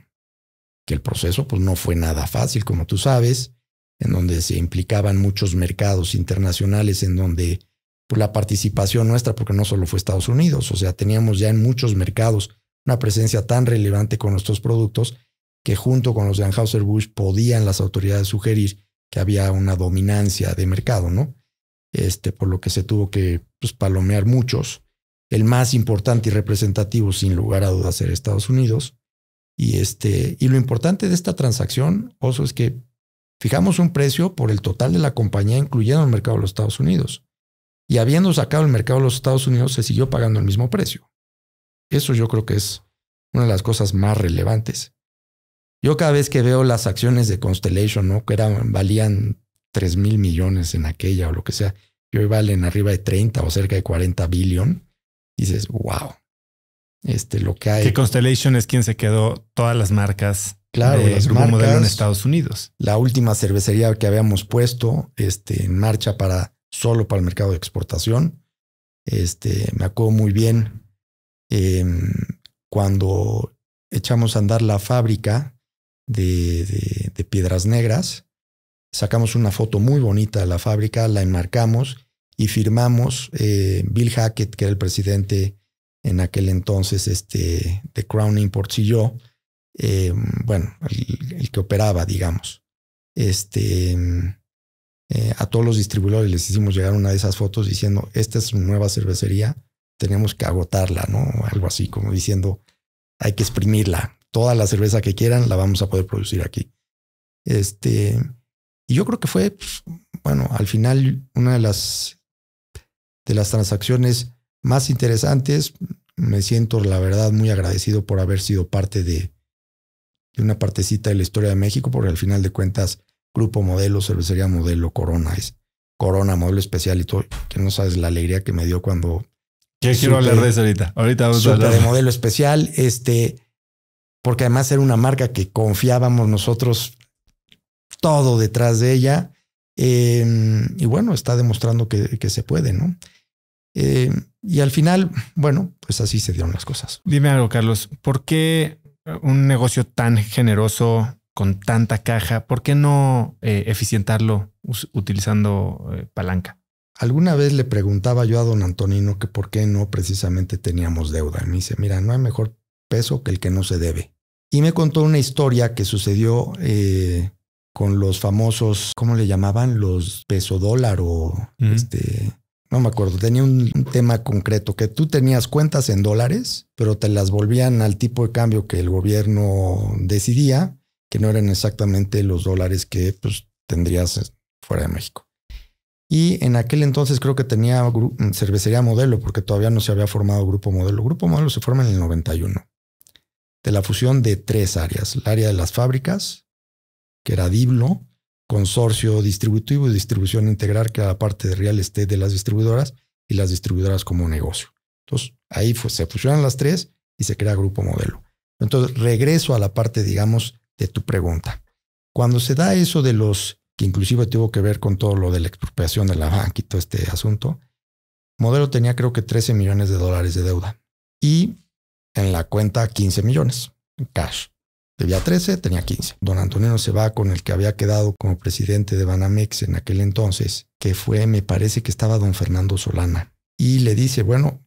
Que el proceso, pues no fue nada fácil, como tú sabes, en donde se implicaban muchos mercados internacionales, en donde pues, la participación nuestra, porque no solo fue Estados Unidos, o sea, teníamos ya en muchos mercados una presencia tan relevante con nuestros productos que junto con los de Anheuser-Busch podían las autoridades sugerir que había una dominancia de mercado, ¿no? Este, por lo que se tuvo que pues, palomear muchos. El más importante y representativo, sin lugar a dudas, era Estados Unidos. Este, y, lo importante de esta transacción, Oso, es que fijamos un precio por el total de la compañía, incluyendo el mercado de los Estados Unidos. Y habiendo sacado el mercado de los Estados Unidos, se siguió pagando el mismo precio. Eso yo creo que es una de las cosas más relevantes. Yo cada vez que veo las acciones de Constellation, ¿no? que eran, valían 3 mil millones en aquella o lo que sea, que hoy valen arriba de 30 o cerca de 40 billion dices, wow. Este, lo que hay. Que Constellation es quien se quedó todas las marcas Claro, de modelo en Estados Unidos. La última cervecería que habíamos puesto este, en marcha para solo para el mercado de exportación. Este, me acuerdo muy bien em, cuando echamos a andar la fábrica de, Piedras Negras. Sacamos una foto muy bonita de la fábrica, la enmarcamos y firmamos eh, Bill Hackett, que era el presidente en aquel entonces este, de Crown Imports y yo, eh, bueno, el, que operaba, digamos. Este, eh, a todos los distribuidores les hicimos llegar una de esas fotos diciendo, esta es una nueva cervecería, tenemos que agotarla, ¿no? Algo así, como diciendo, hay que exprimirla. Toda la cerveza que quieran la vamos a poder producir aquí. Este, y yo creo que fue, pues, bueno, al final una de las, de las transacciones más interesantes. Me siento, la verdad, muy agradecido por haber sido parte de, de una partecita de la historia de México, porque al final de cuentas, Grupo Modelo, Cervecería Modelo, Corona es Corona, Modelo Especial y todo. Que no sabes la alegría que me dio cuando. ¿Qué quiero hablar de eso ahorita. Ahorita vamos de Modelo Especial, este, porque además era una marca que confiábamos nosotros todo detrás de ella. Em, y bueno, está demostrando que, se puede, ¿no? Em, y al final, bueno, pues así se dieron las cosas. Dime algo, Carlos, ¿por qué un negocio tan generoso, con tanta caja, por qué no eh, eficientarlo utilizando eh, palanca? Alguna vez le preguntaba yo a don Antonino que por qué no precisamente teníamos deuda. Y me dice, mira, no hay mejor peso que el que no se debe. Y me contó una historia que sucedió eh, con los famosos, ¿cómo le llamaban? Los peso dólar o este. No me acuerdo, tenía un, tema concreto que tú tenías cuentas en dólares, pero te las volvían al tipo de cambio que el gobierno decidía, que no eran exactamente los dólares que pues, tendrías fuera de México. Y en aquel entonces creo que tenía cervecería modelo, porque todavía no se había formado grupo modelo. Grupo modelo se forma en el 91, de la fusión de tres áreas, el área de las fábricas, que era Diblo, consorcio distributivo y distribución integral, que la parte de real esté de las distribuidoras y las distribuidoras como negocio. Entonces, ahí se fusionan las tres y se crea Grupo Modelo. Entonces, regreso a la parte, digamos, de tu pregunta. Cuando se da eso de los, que inclusive tuvo que ver con todo lo de la expropiación de la banca y todo este asunto, Modelo tenía creo que 13 millones de dólares de deuda y en la cuenta 15 millones en cash. Tenía 13, tenía 15. Don Antonino se va con el que había quedado como presidente de Banamex en aquel entonces, que fue, me parece que estaba don Fernando Solana. Y le dice, bueno,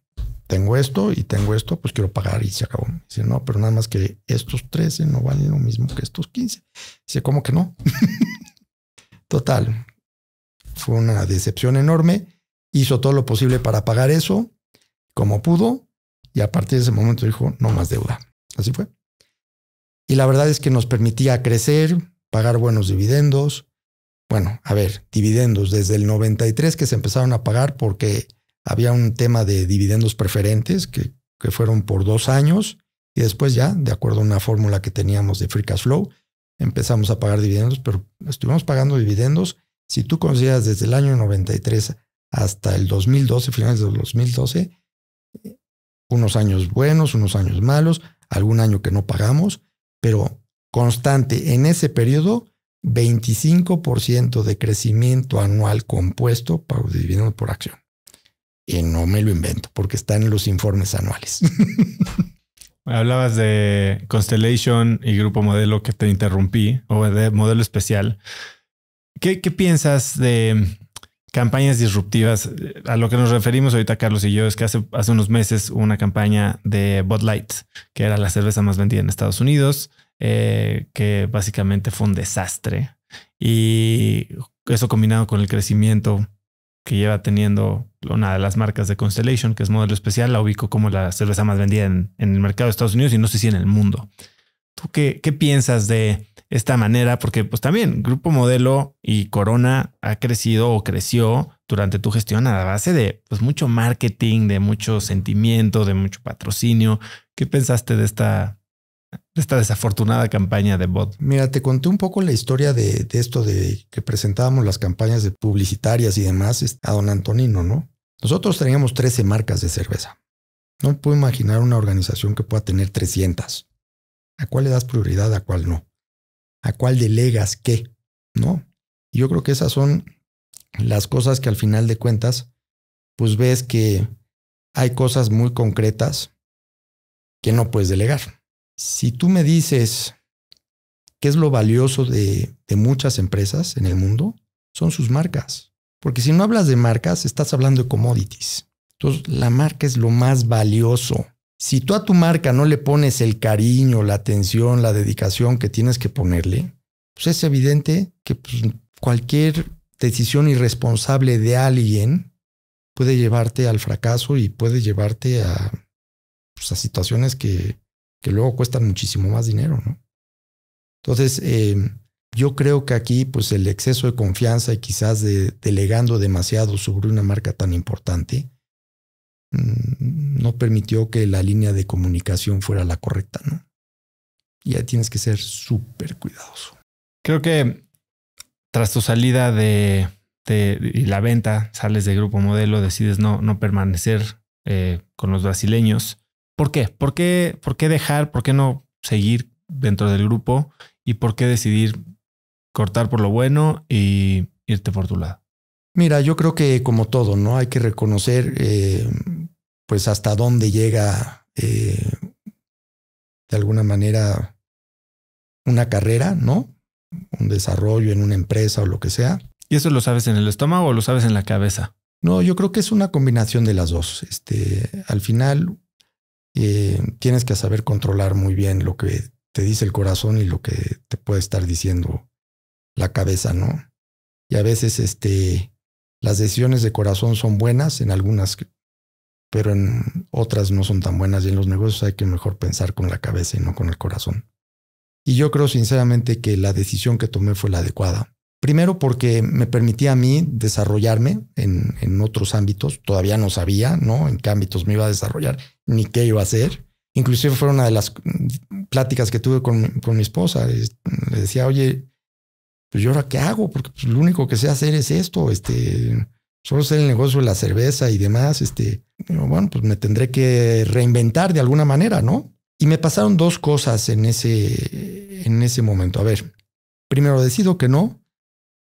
tengo esto y tengo esto, pues quiero pagar y se acabó. Dice, no, pero nada más que estos 13 no valen lo mismo que estos 15. Dice, ¿cómo que no? Total, fue una decepción enorme. Hizo todo lo posible para pagar eso, como pudo, y a partir de ese momento dijo, no más deuda. Así fue y la verdad es que nos permitía crecer, pagar buenos dividendos. Bueno, a ver, dividendos desde el 93 que se empezaron a pagar porque había un tema de dividendos preferentes que, que fueron por dos años y después ya, de acuerdo a una fórmula que teníamos de Free Cash Flow, empezamos a pagar dividendos, pero estuvimos pagando dividendos. Si tú consideras desde el año 93 hasta el 2012, finales del 2012, eh, unos años buenos, unos años malos, algún año que no pagamos, pero constante en ese periodo, 25% de crecimiento anual compuesto por por acción. Y no me lo invento porque está en los informes anuales. Hablabas de Constellation y Grupo Modelo que te interrumpí, o de Modelo Especial. qué piensas de Campañas disruptivas. Eh, a lo que nos referimos ahorita, Carlos y yo, es que hace, hace unos meses hubo una campaña de Bud Light, que era la cerveza más vendida en Estados Unidos, eh, que básicamente fue un desastre. Y eso combinado con el crecimiento que lleva teniendo una de las marcas de Constellation, que es modelo especial, la ubicó como la cerveza más vendida en, el mercado de Estados Unidos y no sé si en el mundo. ¿Tú qué, qué piensas de esta manera, porque pues también Grupo Modelo y Corona ha crecido o creció durante tu gestión a la base de pues, mucho marketing, de mucho sentimiento, de mucho patrocinio. ¿Qué pensaste de esta, esta desafortunada campaña de bot? Mira, te conté un poco la historia de, esto de que presentábamos las campañas de publicitarias y demás este, a don Antonino, ¿no? Nosotros teníamos 13 marcas de cerveza. No puedo imaginar una organización que pueda tener 300. ¿A cuál le das prioridad, a cuál no? a cuál delegas qué, ¿no? Yo creo que esas son las cosas que al final de cuentas, pues ves que hay cosas muy concretas que no puedes delegar. Si tú me dices qué es lo valioso de, de muchas empresas en el mundo, son sus marcas. Porque si no hablas de marcas, estás hablando de commodities. Entonces, la marca es lo más valioso. Si tú a tu marca no le pones el cariño, la atención, la dedicación que tienes que ponerle, pues es evidente que pues, cualquier decisión irresponsable de alguien puede llevarte al fracaso y puede llevarte a, pues, situaciones que, luego cuestan muchísimo más dinero, Entonces, em, yo creo que aquí, pues el exceso de confianza y quizás de, delegando demasiado sobre una marca tan importante, Mm, no permitió que la línea de comunicación fuera la correcta, ¿no? Y ahí tienes que ser súper cuidadoso. Creo que tras tu salida de, la venta, sales de Grupo Modelo, decides no, no permanecer eh, con los brasileños. ¿Por qué? ¿Por qué? ¿Por qué dejar? ¿Por qué no seguir dentro del grupo? ¿Y por qué decidir cortar por lo bueno y irte por tu lado? Mira, yo creo que como todo, ¿no? Hay que reconocer eh, pues hasta dónde llega eh, de alguna manera una carrera, ¿no? Un desarrollo en una empresa o lo que sea. ¿Y eso lo sabes en el estómago o lo sabes en la cabeza? No, yo creo que es una combinación de las dos. Este, al final eh, tienes que saber controlar muy bien lo que te dice el corazón y lo que te puede estar diciendo la cabeza, ¿no? Y a veces este, las decisiones de corazón son buenas en algunas pero en otras no son tan buenas y en los negocios hay que mejor pensar con la cabeza y no con el corazón. Y yo creo sinceramente que la decisión que tomé fue la adecuada. Primero porque me permitía a mí desarrollarme en, otros ámbitos, todavía no sabía, ¿no? En qué ámbitos me iba a desarrollar, ni qué iba a hacer. Inclusive fue una de las pláticas que tuve con, con mi esposa. Le decía, oye, pues yo ahora qué hago, porque pues, lo único que sé hacer es esto, este, solo sé el negocio de la cerveza y demás, este, bueno, pues me tendré que reinventar de alguna manera, ¿no? Y me pasaron dos cosas en ese, en ese momento. A ver, primero decido que no,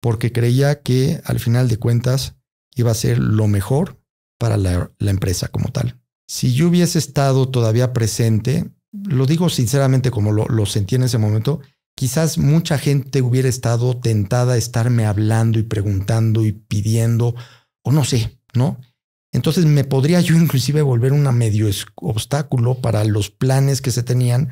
porque creía que al final de cuentas iba a ser lo mejor para la, empresa como tal. Si yo hubiese estado todavía presente, lo digo sinceramente como lo, lo sentí en ese momento, quizás mucha gente hubiera estado tentada a estarme hablando y preguntando y pidiendo o no sé, ¿no? Entonces me podría yo inclusive volver una medio obstáculo para los planes que se tenían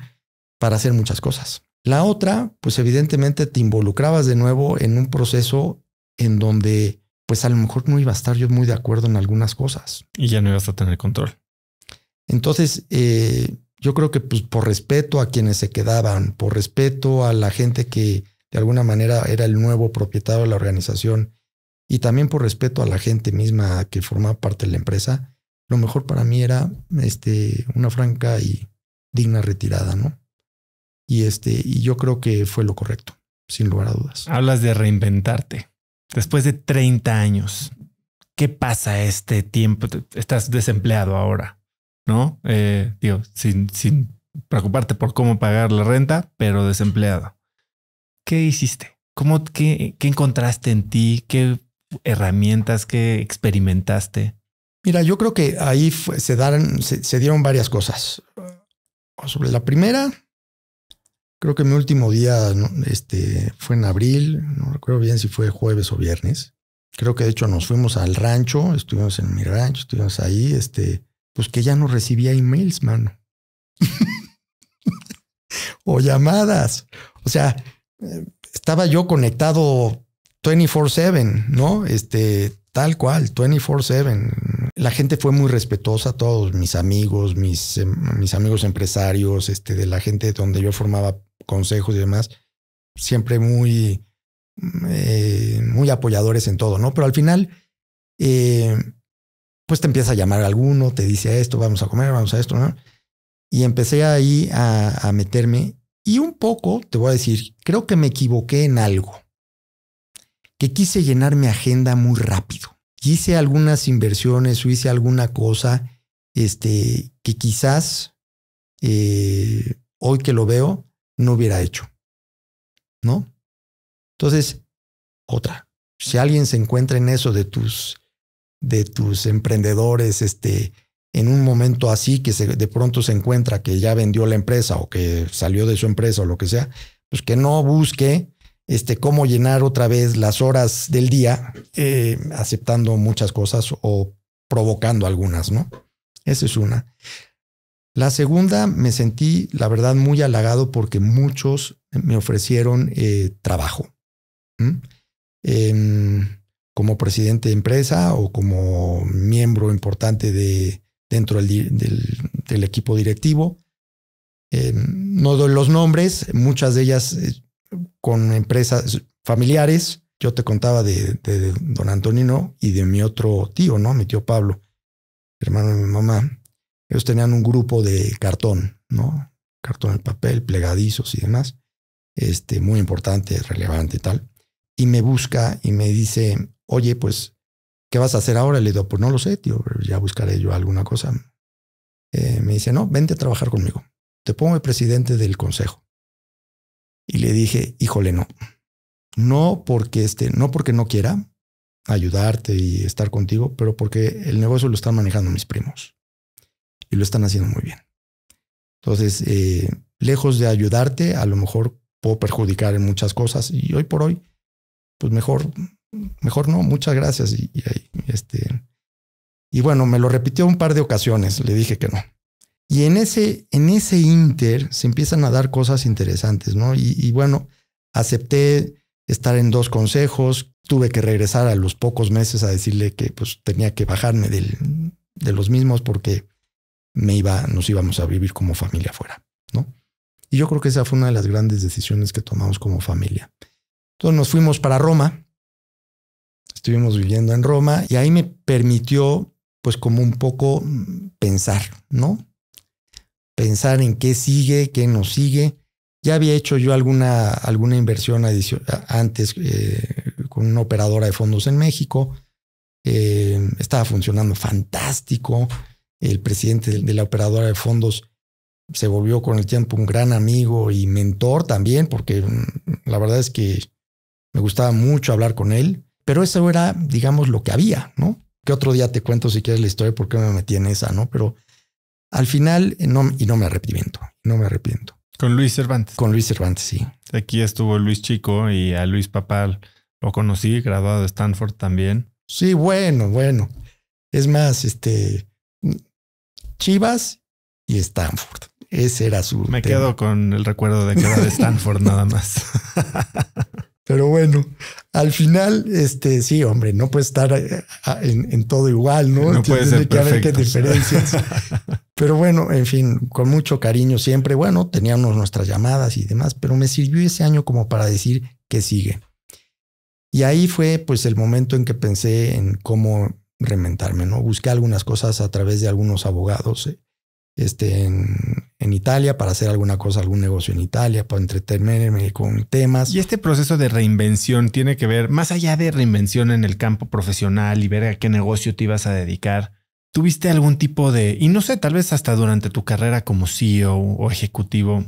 para hacer muchas cosas. La otra, pues evidentemente te involucrabas de nuevo en un proceso en donde pues a lo mejor no iba a estar yo muy de acuerdo en algunas cosas. Y ya no ibas a tener control. Entonces, eh, yo creo que pues, por respeto a quienes se quedaban, por respeto a la gente que de alguna manera era el nuevo propietario de la organización, y también por respeto a la gente misma que formaba parte de la empresa, lo mejor para mí era este, una franca y digna retirada, ¿no? Y, este, y yo creo que fue lo correcto, sin lugar a dudas. Hablas de reinventarte. Después de 30 años, ¿qué pasa este tiempo? Estás desempleado ahora, ¿no? Eh, digo, sin, sin preocuparte por cómo pagar la renta, pero desempleado. ¿Qué hiciste? ¿Cómo, qué, qué encontraste en ti? ¿Qué herramientas que experimentaste? Mira, yo creo que ahí se, se, dieron varias cosas. Ah, sobre la primera, creo que mi último día este, fue en abril, no recuerdo bien si fue jueves o viernes. Creo que de hecho nos fuimos al rancho, estuvimos en mi rancho, estuvimos ahí, este, pues que ya no recibía emails, mano. o llamadas. O sea, eh, estaba yo conectado 24/7, ¿no? Este, tal cual, 24/7. La gente fue muy respetuosa, todos mis amigos, mis, em, mis amigos empresarios, este, de la gente donde yo formaba consejos y demás, siempre muy, eh, muy apoyadores en todo, ¿no? Pero al final, eh, pues te empieza a llamar a alguno, te dice esto, vamos a comer, vamos a esto, ¿no? Y empecé ahí a meterme y un poco, te voy a decir, creo que me equivoqué en algo que quise llenar mi agenda muy rápido. Hice algunas inversiones o hice alguna cosa este, que quizás eh, hoy que lo veo no hubiera hecho. ¿No? Entonces, otra. Si alguien se encuentra en eso de tus, de tus emprendedores, este, en un momento así que de pronto se encuentra que ya vendió la empresa o que salió de su empresa o lo que sea, pues que no busque este, cómo llenar otra vez las horas del día, eh, aceptando muchas cosas o provocando algunas, ¿no? Esa es una. La segunda, me sentí, la verdad, muy halagado porque muchos me ofrecieron eh, trabajo. Em, como presidente de empresa o como miembro importante de, dentro del, equipo directivo. Em, no doy los nombres, muchas de ellas eh, con empresas familiares. Yo te contaba de, don Antonino y de mi otro tío, ¿no? Mi tío Pablo, hermano de mi mamá. Ellos tenían un grupo de cartón, ¿no? Cartón en papel, plegadizos y demás. Este, muy importante, relevante y tal. Y me busca y me dice, oye, pues, ¿qué vas a hacer ahora? Le digo, pues no lo sé, tío, ya buscaré yo alguna cosa. Eh, me dice, no, vente a trabajar conmigo. Te pongo el presidente del consejo. Y le dije, híjole, no, no porque este, no porque no quiera ayudarte y estar contigo, pero porque el negocio lo están manejando mis primos y lo están haciendo muy bien. Entonces, eh, lejos de ayudarte, a lo mejor puedo perjudicar en muchas cosas y hoy por hoy, pues mejor, mejor no, muchas gracias. Y, y, este, y bueno, me lo repitió un par de ocasiones, le dije que no. Y en ese, en ese inter se empiezan a dar cosas interesantes, ¿no? Y, bueno, acepté estar en dos consejos, tuve que regresar a los pocos meses a decirle que pues tenía que bajarme de los mismos porque me iba, nos íbamos a vivir como familia fuera, ¿no? Y yo creo que esa fue una de las grandes decisiones que tomamos como familia. Entonces nos fuimos para Roma, estuvimos viviendo en Roma y ahí me permitió pues como un poco pensar, ¿no? pensar en qué sigue, qué nos sigue. Ya había hecho yo alguna, alguna inversión antes eh, con una operadora de fondos en México. Eh, estaba funcionando fantástico. El presidente de la operadora de fondos se volvió con el tiempo un gran amigo y mentor también, porque mm, la verdad es que me gustaba mucho hablar con él. Pero eso era, digamos, lo que había, ¿no? Que otro día te cuento si quieres la historia, porque me metí en esa, ¿no? Pero al final, eh, no, y no me arrepiento, no me arrepiento. Con Luis Cervantes. Con Luis Cervantes, sí. Aquí estuvo Luis Chico y a Luis Papal lo conocí, graduado de Stanford también. Sí, bueno, bueno. Es más, este Chivas y Stanford. Ese era su. Me quedo con el recuerdo de que era de Stanford nada más. Pero bueno, al final, este, sí, hombre, no puede estar eh, en, todo igual, ¿no? no puede Tiene que haber diferencias. pero bueno, en fin, con mucho cariño siempre. Bueno, teníamos nuestras llamadas y demás, pero me sirvió ese año como para decir que sigue. Y ahí fue pues el momento en que pensé en cómo rementarme, ¿no? Busqué algunas cosas a través de algunos abogados, eh, este, en, en Italia para hacer alguna cosa, algún negocio en Italia, para entretenerme con temas. Y este proceso de reinvención tiene que ver, más allá de reinvención en el campo profesional y ver a qué negocio te ibas a dedicar, ¿tuviste algún tipo de, y no sé, tal vez hasta durante tu carrera como CEO o ejecutivo,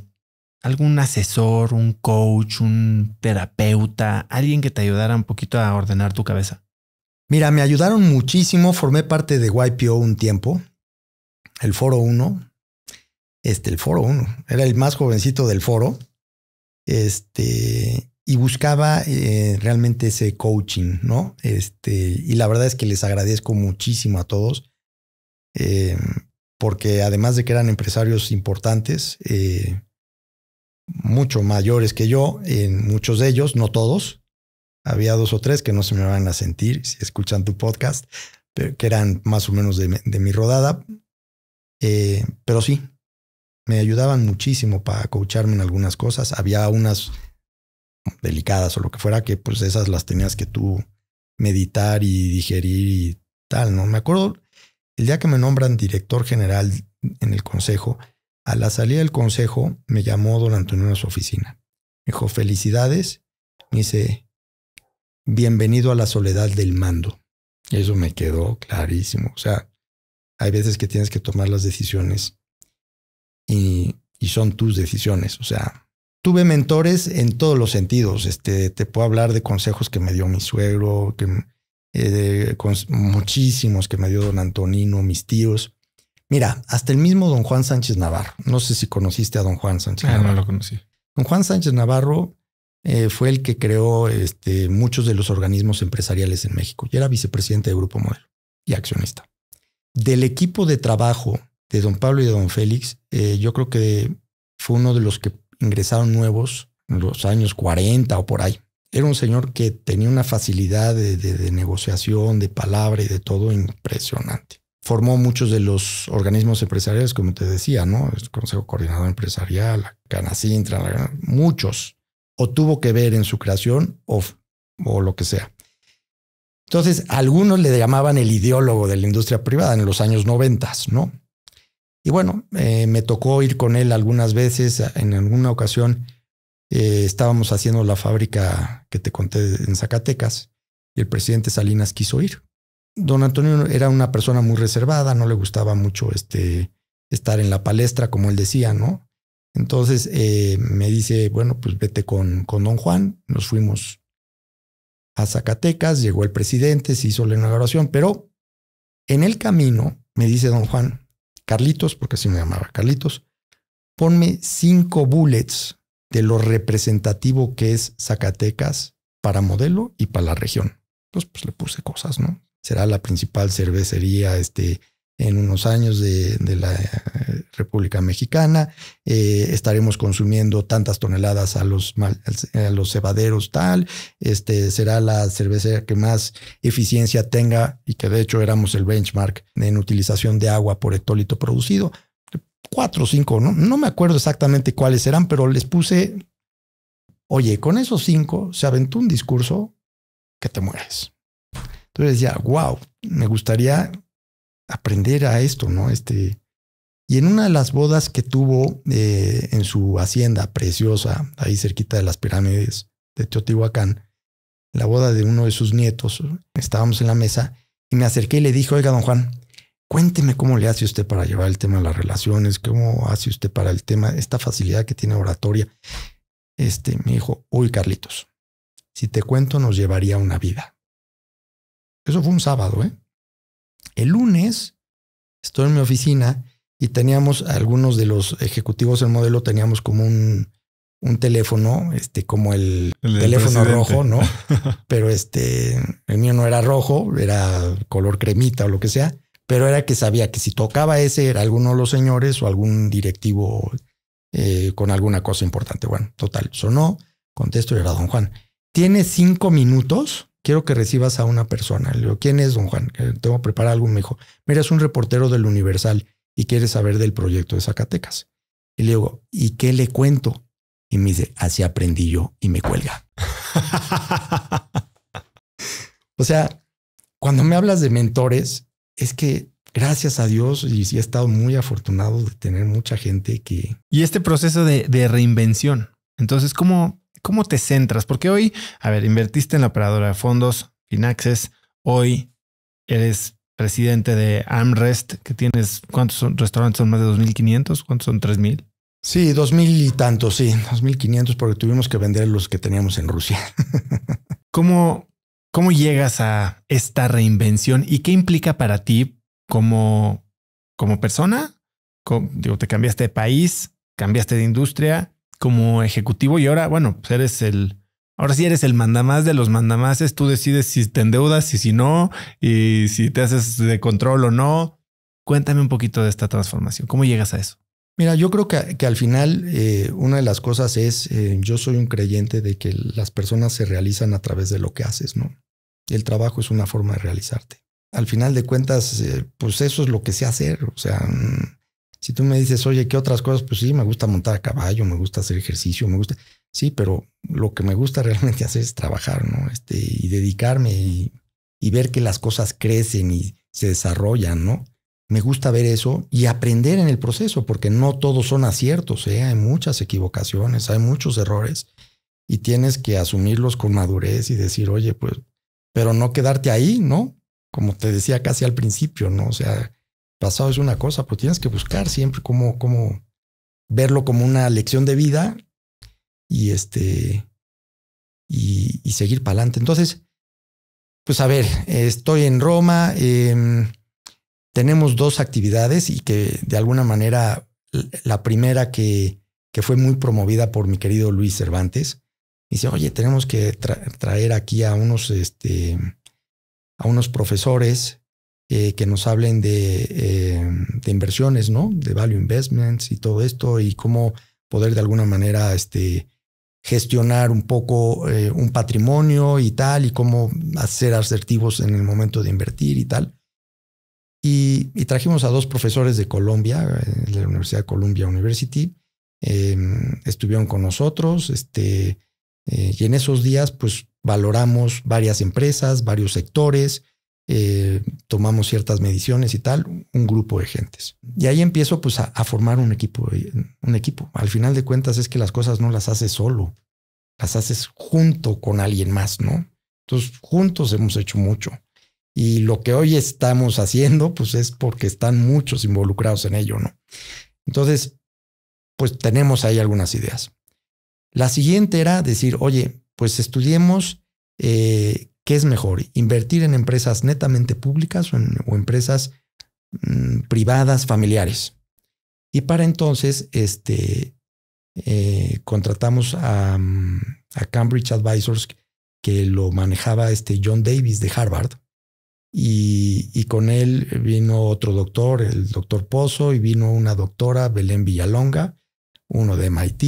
algún asesor, un coach, un terapeuta, alguien que te ayudara un poquito a ordenar tu cabeza? Mira, me ayudaron muchísimo, formé parte de YPO un tiempo, el Foro 1, este, el foro uno. Era el más jovencito del foro. Este, y buscaba eh, realmente ese coaching, ¿no? Este, y la verdad es que les agradezco muchísimo a todos, eh, porque además de que eran empresarios importantes, eh, mucho mayores que yo, en muchos de ellos, no todos, había dos o tres que no se me van a sentir si escuchan tu podcast, pero que eran más o menos de mi rodada, pero sí, me ayudaban muchísimo para coacharme en algunas cosas. Había unas delicadas o lo que fuera que pues esas las tenías que tú meditar y digerir y tal, ¿no? Me acuerdo el día que me nombran director general en el consejo, a la salida del consejo me llamó don Antonio a su oficina. Me dijo, felicidades. Me dice, bienvenido a la soledad del mando. Y eso me quedó clarísimo. O sea, hay veces que tienes que tomar las decisiones y, son tus decisiones. O sea, tuve mentores en todos los sentidos. Este, te puedo hablar de consejos que me dio mi suegro, que, eh, muchísimos que me dio don Antonino, mis tíos. Mira, hasta el mismo don Juan Sánchez Navarro. No sé si conociste a don Juan Sánchez ah, Navarro. No lo conocí. Don Juan Sánchez Navarro eh, fue el que creó este, muchos de los organismos empresariales en México y era vicepresidente de Grupo Modelo y accionista. Del equipo de trabajo de don Pablo y de don Félix, eh, yo creo que fue uno de los que ingresaron nuevos en los años 40 o por ahí. Era un señor que tenía una facilidad de, negociación, de palabra y de todo impresionante. Formó muchos de los organismos empresariales, como te decía, ¿no? El Consejo Coordinador Empresarial, la Canacintra, muchos. O tuvo que ver en su creación o, o lo que sea. Entonces, algunos le llamaban el ideólogo de la industria privada en los años 90, ¿no? Y bueno, eh, me tocó ir con él algunas veces. En alguna ocasión eh, estábamos haciendo la fábrica que te conté en Zacatecas y el presidente Salinas quiso ir. Don Antonio era una persona muy reservada, no le gustaba mucho este, estar en la palestra, como él decía, ¿no? Entonces eh, me dice, bueno, pues vete con, con don Juan. Nos fuimos a Zacatecas, llegó el presidente, se hizo la inauguración, pero en el camino me dice don Juan, Carlitos, porque así me llamaba Carlitos, ponme cinco bullets de lo representativo que es Zacatecas para modelo y para la región. pues, pues le puse cosas, ¿no? Será la principal cervecería, este, en unos años de, la eh, República Mexicana. Eh, estaremos consumiendo tantas toneladas a los, a los cebaderos tal. Este será la cerveza que más eficiencia tenga y que de hecho éramos el benchmark en utilización de agua por hectolito producido. Cuatro o cinco, no, no me acuerdo exactamente cuáles eran, pero les puse, oye, con esos cinco se aventó un discurso que te mueres. Entonces ya, wow, me gustaría aprender a esto, ¿no? Este, y en una de las bodas que tuvo eh, en su hacienda preciosa, ahí cerquita de las pirámides de Teotihuacán, la boda de uno de sus nietos, estábamos en la mesa y me acerqué y le dije, oiga, don Juan, cuénteme cómo le hace usted para llevar el tema de las relaciones, cómo hace usted para el tema, esta facilidad que tiene oratoria. Este, me dijo, uy, Carlitos, si te cuento nos llevaría una vida. Eso fue un sábado, ¿eh? El lunes estoy en mi oficina y teníamos algunos de los ejecutivos del modelo, teníamos como un, un teléfono, este, como el, teléfono rojo, ¿no? Pero este, el mío no era rojo, era color cremita o lo que sea, pero era que sabía que si tocaba ese era alguno de los señores o algún directivo eh, con alguna cosa importante. Bueno, total, sonó, contesto y era don Juan. Tiene cinco minutos quiero que recibas a una persona. Le digo, ¿quién es, don Juan? Eh, tengo que preparar algo. Me dijo, mira, es un reportero del Universal y quiere saber del proyecto de Zacatecas. Y le digo, ¿y qué le cuento? Y me dice, así aprendí yo y me cuelga. o sea, cuando me hablas de mentores, es que gracias a Dios y sí he estado muy afortunado de tener mucha gente que... Y este proceso de reinvención. Entonces, ¿cómo, ¿Cómo te centras? Porque hoy, a ver, invertiste en la operadora de fondos, Finaxes, hoy eres presidente de Amrest, que tienes, ¿cuántos restaurantes son más de 2.500? ¿Cuántos son 3.000? Sí, 2.000 y tantos, sí, 2.500 porque tuvimos que vender los que teníamos en Rusia. ¿Cómo, ¿Cómo llegas a esta reinvención y qué implica para ti como, como persona? digo, te cambiaste de país, cambiaste de industria, como ejecutivo y ahora, bueno, pues eres el, ahora sí eres el mandamás de los mandamases, tú decides si te endeudas y si no, y si te haces de control o no. Cuéntame un poquito de esta transformación, ¿cómo llegas a eso? Mira, yo creo que, al final eh, una de las cosas es, eh, yo soy un creyente de que las personas se realizan a través de lo que haces, ¿no? El trabajo es una forma de realizarte. Al final de cuentas, eh, pues eso es lo que sé hacer, o sea... Mm, si tú me dices, oye, ¿qué otras cosas? Pues sí, me gusta montar a caballo, me gusta hacer ejercicio, me gusta. Sí, pero lo que me gusta realmente hacer es trabajar, ¿no? Este, y dedicarme y, y ver que las cosas crecen y se desarrollan, ¿no? Me gusta ver eso y aprender en el proceso, porque no todos son aciertos, ¿eh? hay muchas equivocaciones, hay muchos errores y tienes que asumirlos con madurez y decir, oye, pues, pero no quedarte ahí, ¿no? Como te decía casi al principio, ¿no? O sea, pasado es una cosa, pues tienes que buscar siempre cómo, verlo como una lección de vida y este y, seguir para adelante. Entonces, pues a ver, estoy en Roma, em, tenemos dos actividades y que de alguna manera la primera que, que fue muy promovida por mi querido Luis Cervantes, dice, oye, tenemos que traer aquí a unos, este, a unos profesores eh, que nos hablen de, eh, inversiones, De value investments y todo esto y cómo poder de alguna manera este, gestionar un poco eh, un patrimonio y tal y cómo hacer asertivos en el momento de invertir y tal. Y, trajimos a dos profesores de Colombia, de la Universidad de Columbia University. estuvieron con nosotros este, y en esos días pues valoramos varias empresas, varios sectores, eh, tomamos ciertas mediciones y tal, un grupo de gentes. Y ahí empiezo pues a, formar un equipo, eh, un equipo. Al final de cuentas es que las cosas no las haces solo, las haces junto con alguien más, ¿no? Entonces juntos hemos hecho mucho. Y lo que hoy estamos haciendo pues es porque están muchos involucrados en ello, ¿no? Entonces, pues tenemos ahí algunas ideas. La siguiente era decir, oye, pues estudiemos eh, ¿Qué es mejor? ¿Invertir en empresas netamente públicas o, empresas mm, privadas, familiares? Y para entonces, este, eh, contratamos mm, a, Cambridge Advisors, que lo manejaba este John Davis de Harvard. Y, y, con él vino otro doctor, el doctor Pozo, y vino una doctora, Belén Villalonga, uno de MIT,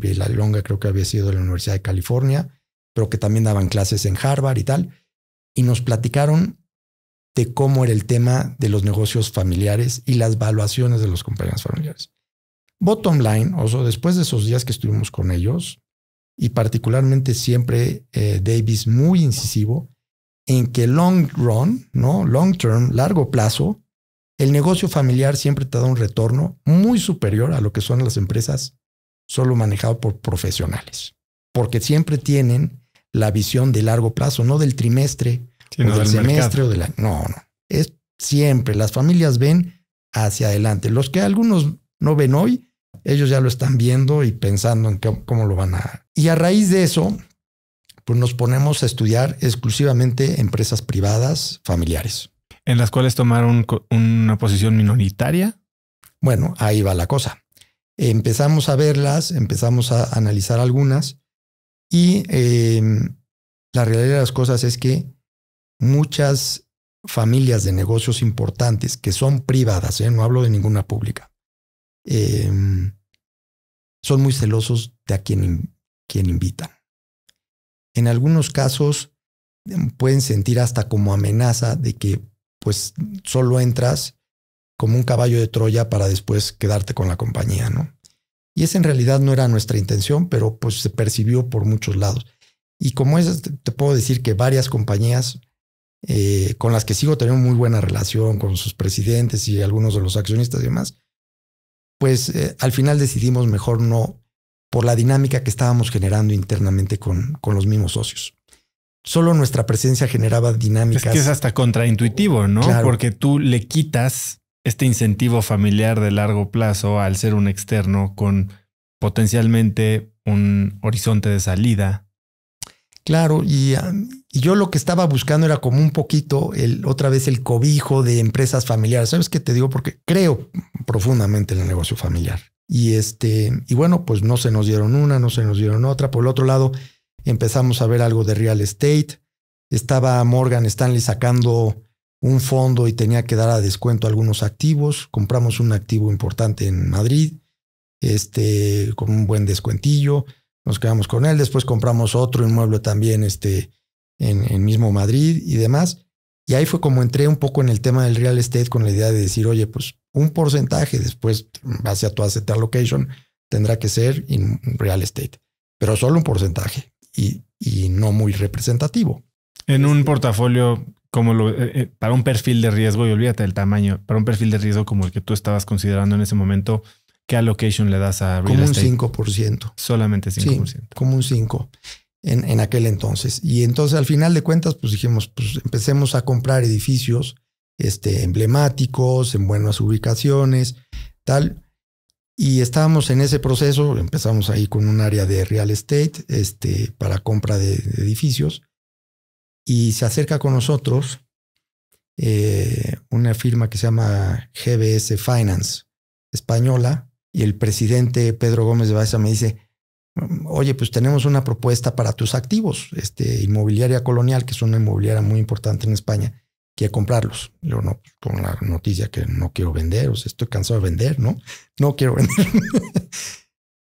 Villalonga creo que había sido de la Universidad de California, pero que también daban clases en Harvard y tal, y nos platicaron de cómo era el tema de los negocios familiares y las valuaciones de los compañeros familiares. Bottom line, Oso, después de esos días que estuvimos con ellos, y particularmente siempre eh, Davis muy incisivo, en que long run, ¿no? Long term, largo plazo, el negocio familiar siempre te da un retorno muy superior a lo que son las empresas solo manejado por profesionales, porque siempre tienen la visión de largo plazo, no del trimestre Sino o del, semestre o de la... No, no. Es siempre, las familias ven hacia adelante. Los que algunos no ven hoy, ellos ya lo están viendo y pensando en cómo lo van a... Y a raíz de eso, pues nos ponemos a estudiar exclusivamente empresas privadas familiares. ¿En las cuales tomaron una posición minoritaria? Bueno, ahí va la cosa. Empezamos a verlas, empezamos a analizar algunas y em, la realidad de las cosas es que muchas familias de negocios importantes que son privadas, ¿eh? no hablo de ninguna pública, em, son muy celosos de a quien, quien invitan. En algunos casos em, pueden sentir hasta como amenaza de que pues solo entras como un caballo de Troya para después quedarte con la compañía, ¿no? Y esa en realidad no era nuestra intención, pero pues se percibió por muchos lados. Y como es, te puedo decir que varias compañías eh, con las que sigo teniendo muy buena relación con sus presidentes y algunos de los accionistas y demás, pues eh, al final decidimos mejor no por la dinámica que estábamos generando internamente con, con los mismos socios. Solo nuestra presencia generaba dinámicas. Es que es hasta contraintuitivo, ¿no? Porque tú le quitas este incentivo familiar de largo plazo al ser un externo con potencialmente un horizonte de salida. Claro, y, ah, y, yo lo que estaba buscando era como un poquito el, otra vez el cobijo de empresas familiares. ¿Sabes qué te digo? Porque creo profundamente en el negocio familiar. Y este, y bueno, pues no se nos dieron una, no se nos dieron otra. Por el otro lado, empezamos a ver algo de real estate. Estaba Morgan Stanley sacando un fondo y tenía que dar a descuento algunos activos. Compramos un activo importante en Madrid, este, con un buen descuentillo. Nos quedamos con él. Después compramos otro inmueble también este, en, el mismo Madrid y demás. Y ahí fue como entré un poco en el tema del real estate con la idea de decir, oye, pues un porcentaje después, a toda asset allocation, tendrá que ser en real estate, pero solo un porcentaje y, no muy representativo. En un este, portafolio como lo, eh, eh, para un perfil de riesgo, y olvídate del tamaño, para un perfil de riesgo como el que tú estabas considerando en ese momento, ¿qué allocation le das a real Como un 5%. Solamente 5%. Sí, como un 5% en, aquel entonces. Y entonces al final de cuentas, pues dijimos, pues empecemos a comprar edificios este, emblemáticos, en buenas ubicaciones, tal. Y estábamos en ese proceso, empezamos ahí con un área de real estate este, para compra de edificios y se acerca con nosotros eh, una firma que se llama GBS Finance española y el presidente Pedro Gómez de Baeza me dice, mm, oye, pues tenemos una propuesta para tus activos, este, inmobiliaria colonial, que es una inmobiliaria muy importante en España, quiere comprarlos. Yo no, pues, con la noticia que no quiero vender, o sea, estoy cansado de vender, ¿no? No quiero vender.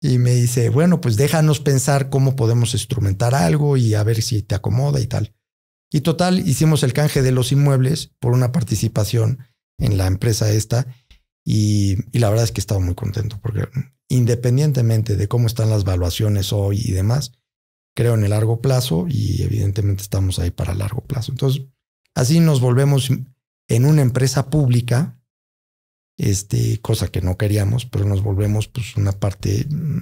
y me dice, bueno, pues déjanos pensar cómo podemos instrumentar algo y a ver si te acomoda y tal. Y total, hicimos el canje de los inmuebles por una participación en la empresa esta. Y, la verdad es que estaba muy contento porque independientemente de cómo están las valuaciones hoy y demás, creo en el largo plazo y evidentemente estamos ahí para largo plazo. Entonces, así nos volvemos en una empresa pública, este, cosa que no queríamos, pero nos volvemos pues una parte mm,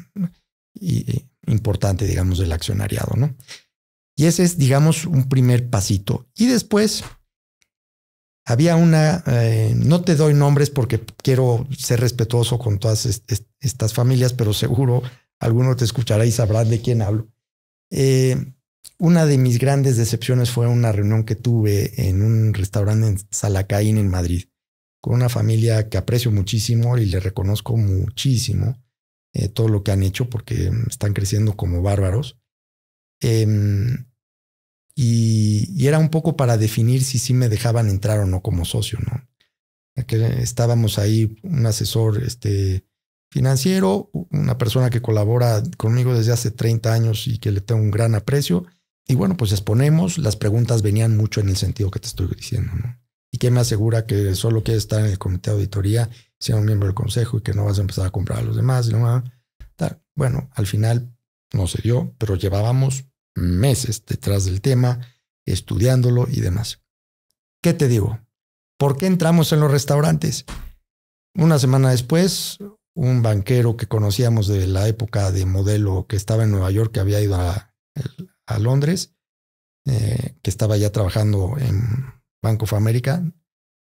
importante, digamos, del accionariado, ¿no? Y ese es, digamos, un primer pasito. Y después había una, eh, no te doy nombres porque quiero ser respetuoso con todas estas familias, pero seguro alguno te escuchará y sabrá de quién hablo. Eh, una de mis grandes decepciones fue una reunión que tuve en un restaurante en Salacaín, en Madrid, con una familia que aprecio muchísimo y le reconozco muchísimo eh, todo lo que han hecho porque están creciendo como bárbaros. Em, y, era un poco para definir si sí me dejaban entrar o no como socio, ¿no? Que estábamos ahí un asesor este, financiero, una persona que colabora conmigo desde hace 30 años y que le tengo un gran aprecio. Y bueno, pues exponemos, las preguntas venían mucho en el sentido que te estoy diciendo, ¿no? ¿Y qué me asegura que solo quieres estar en el comité de auditoría, sea un miembro del consejo y que no vas a empezar a comprar a los demás? Y no, bueno, al final no se dio, pero llevábamos meses detrás del tema, estudiándolo y demás. ¿Qué te digo? ¿Por qué entramos en los restaurantes? Una semana después, un banquero que conocíamos de la época de modelo que estaba en Nueva York, que había ido a, Londres, eh, que estaba ya trabajando en Banco of America,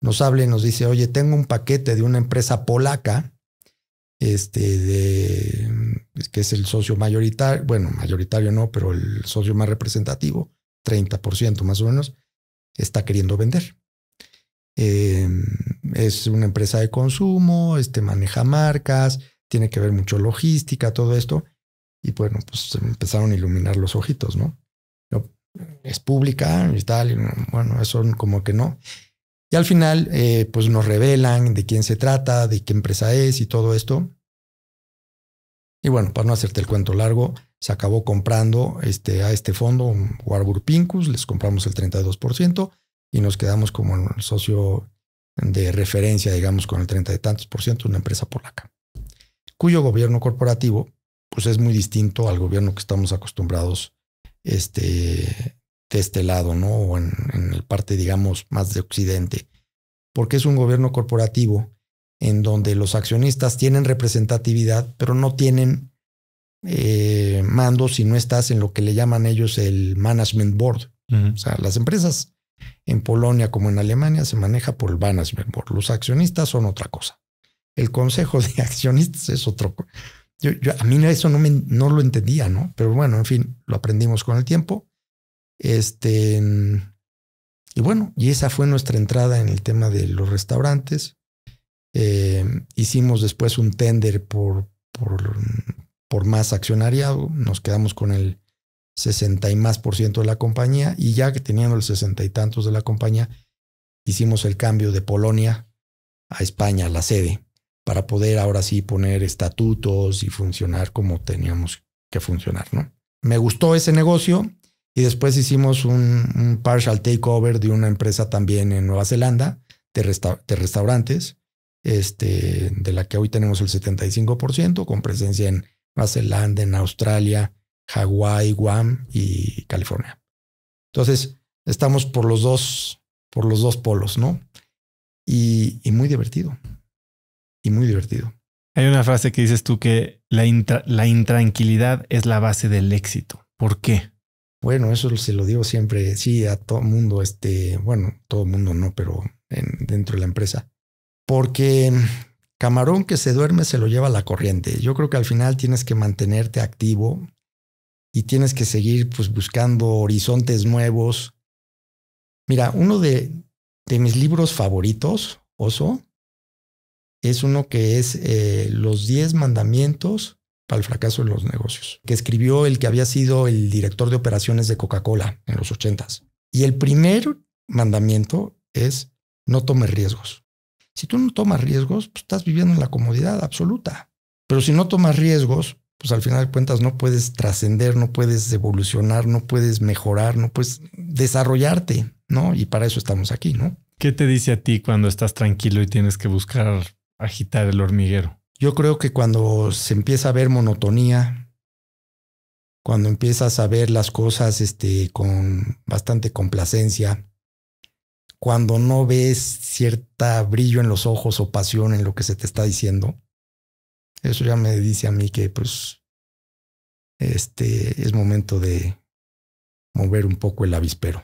nos habla y nos dice, oye, tengo un paquete de una empresa polaca este de, que es el socio mayoritario, bueno, mayoritario no, pero el socio más representativo, 30% más o menos, está queriendo vender. Em, es una empresa de consumo, este maneja marcas, tiene que ver mucho logística, todo esto. Y bueno, pues empezaron a iluminar los ojitos, ¿no? Es pública y tal, bueno, eso como que no. Y al final, eh, pues nos revelan de quién se trata, de qué empresa es y todo esto. Y bueno, para no hacerte el cuento largo, se acabó comprando este, a este fondo, Warburg Pincus, les compramos el 32% y nos quedamos como el socio de referencia, digamos, con el 30 y tantos por ciento una empresa polaca, cuyo gobierno corporativo, pues es muy distinto al gobierno que estamos acostumbrados este, de este lado, ¿no? O en, el parte, digamos, más de Occidente. Porque es un gobierno corporativo en donde los accionistas tienen representatividad, pero no tienen eh, mando si no estás en lo que le llaman ellos el Management Board. O sea, las empresas en Polonia como en Alemania se maneja por el Management Board. Los accionistas son otra cosa. El Consejo de Accionistas es otro. Yo, yo, a mí eso no, me, no lo entendía, ¿no? Pero bueno, en fin, lo aprendimos con el tiempo. Este, mm, y bueno, y esa fue nuestra entrada en el tema de los restaurantes. Eh, hicimos después un tender por, por, por, más accionariado, nos quedamos con el 60 y más por ciento de la compañía y ya que teniendo el 60 y tantos de la compañía, hicimos el cambio de Polonia a España, la sede, para poder ahora sí poner estatutos y funcionar como teníamos que funcionar, ¿no? Me gustó ese negocio, y después hicimos un, partial takeover de una empresa también en Nueva Zelanda de, restaurantes, este, de la que hoy tenemos el 75%, con presencia en Nueva Zelanda, en Australia, Hawái, Guam y California. Entonces, estamos por los dos, por los dos polos, ¿no? Y, muy divertido. Y muy divertido. Hay una frase que dices tú que la intranquilidad es la base del éxito. ¿Por qué? Bueno, eso se lo digo siempre, sí, a todo mundo, este, bueno, todo mundo no, pero dentro de la empresa. Porque camarón que se duerme se lo lleva la corriente. Yo creo que al final tienes que mantenerte activo y tienes que seguir pues, buscando horizontes nuevos. Mira, uno de, mis libros favoritos, Oso, es uno que es eh, Los Diez Mandamientos al fracaso de los negocios, que escribió el que había sido el director de operaciones de Coca-Cola en los ochentas. Y el primer mandamiento es no tomes riesgos. Si tú no tomas riesgos, pues, estás viviendo en la comodidad absoluta. Pero si no tomas riesgos, pues al final de cuentas no puedes trascender, no puedes evolucionar, no puedes mejorar, no puedes desarrollarte, ¿no? Y para eso estamos aquí, ¿no? ¿Qué te dice a ti cuando estás tranquilo y tienes que buscar agitar el hormiguero? Yo creo que cuando se empieza a ver monotonía, cuando empiezas a ver las cosas este, con bastante complacencia, cuando no ves cierta brillo en los ojos o pasión en lo que se te está diciendo, eso ya me dice a mí que pues este es momento de mover un poco el avispero.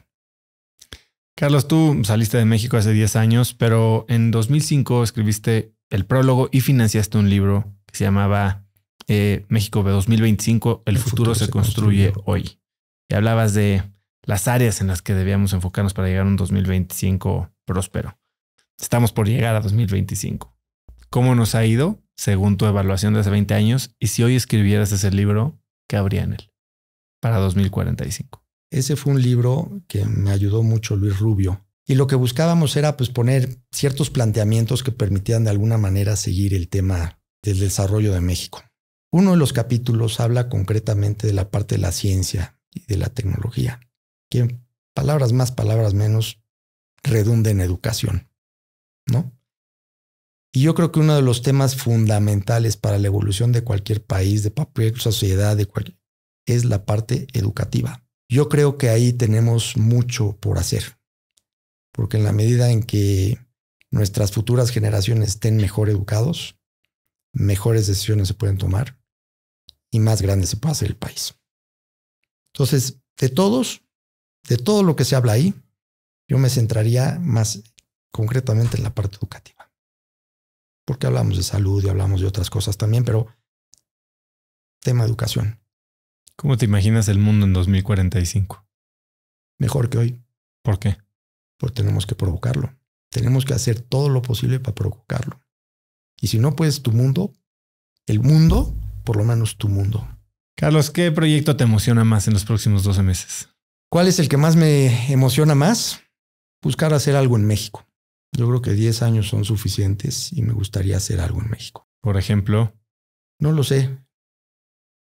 Carlos, tú saliste de México hace 10 años, pero en 2005 escribiste el prólogo y financiaste un libro que se llamaba eh, México de 2025, el, futuro, se, construye, hoy. Y hablabas de las áreas en las que debíamos enfocarnos para llegar a un 2025 próspero. Estamos por llegar a 2025. ¿Cómo nos ha ido según tu evaluación de hace 20 años? Y si hoy escribieras ese libro, ¿qué habría en él para 2045? Ese fue un libro que me ayudó mucho Luis Rubio. Y lo que buscábamos era pues, poner ciertos planteamientos que permitieran de alguna manera seguir el tema del desarrollo de México. Uno de los capítulos habla concretamente de la parte de la ciencia y de la tecnología, que palabras más, palabras menos, redunda en educación, ¿no? Y yo creo que uno de los temas fundamentales para la evolución de cualquier país, de cualquier sociedad, de cualquier, es la parte educativa. Yo creo que ahí tenemos mucho por hacer porque en la medida en que nuestras futuras generaciones estén mejor educados, mejores decisiones se pueden tomar y más grande se puede hacer el país. Entonces, de todos, de todo lo que se habla ahí, yo me centraría más concretamente en la parte educativa. Porque hablamos de salud y hablamos de otras cosas también, pero tema educación. ¿Cómo te imaginas el mundo en 2045? Mejor que hoy. ¿Por qué? pues tenemos que provocarlo. Tenemos que hacer todo lo posible para provocarlo. Y si no, puedes tu mundo, el mundo, por lo menos tu mundo. Carlos, ¿qué proyecto te emociona más en los próximos 12 meses? ¿Cuál es el que más me emociona más? Buscar hacer algo en México. Yo creo que 10 años son suficientes y me gustaría hacer algo en México. Por ejemplo. No lo sé.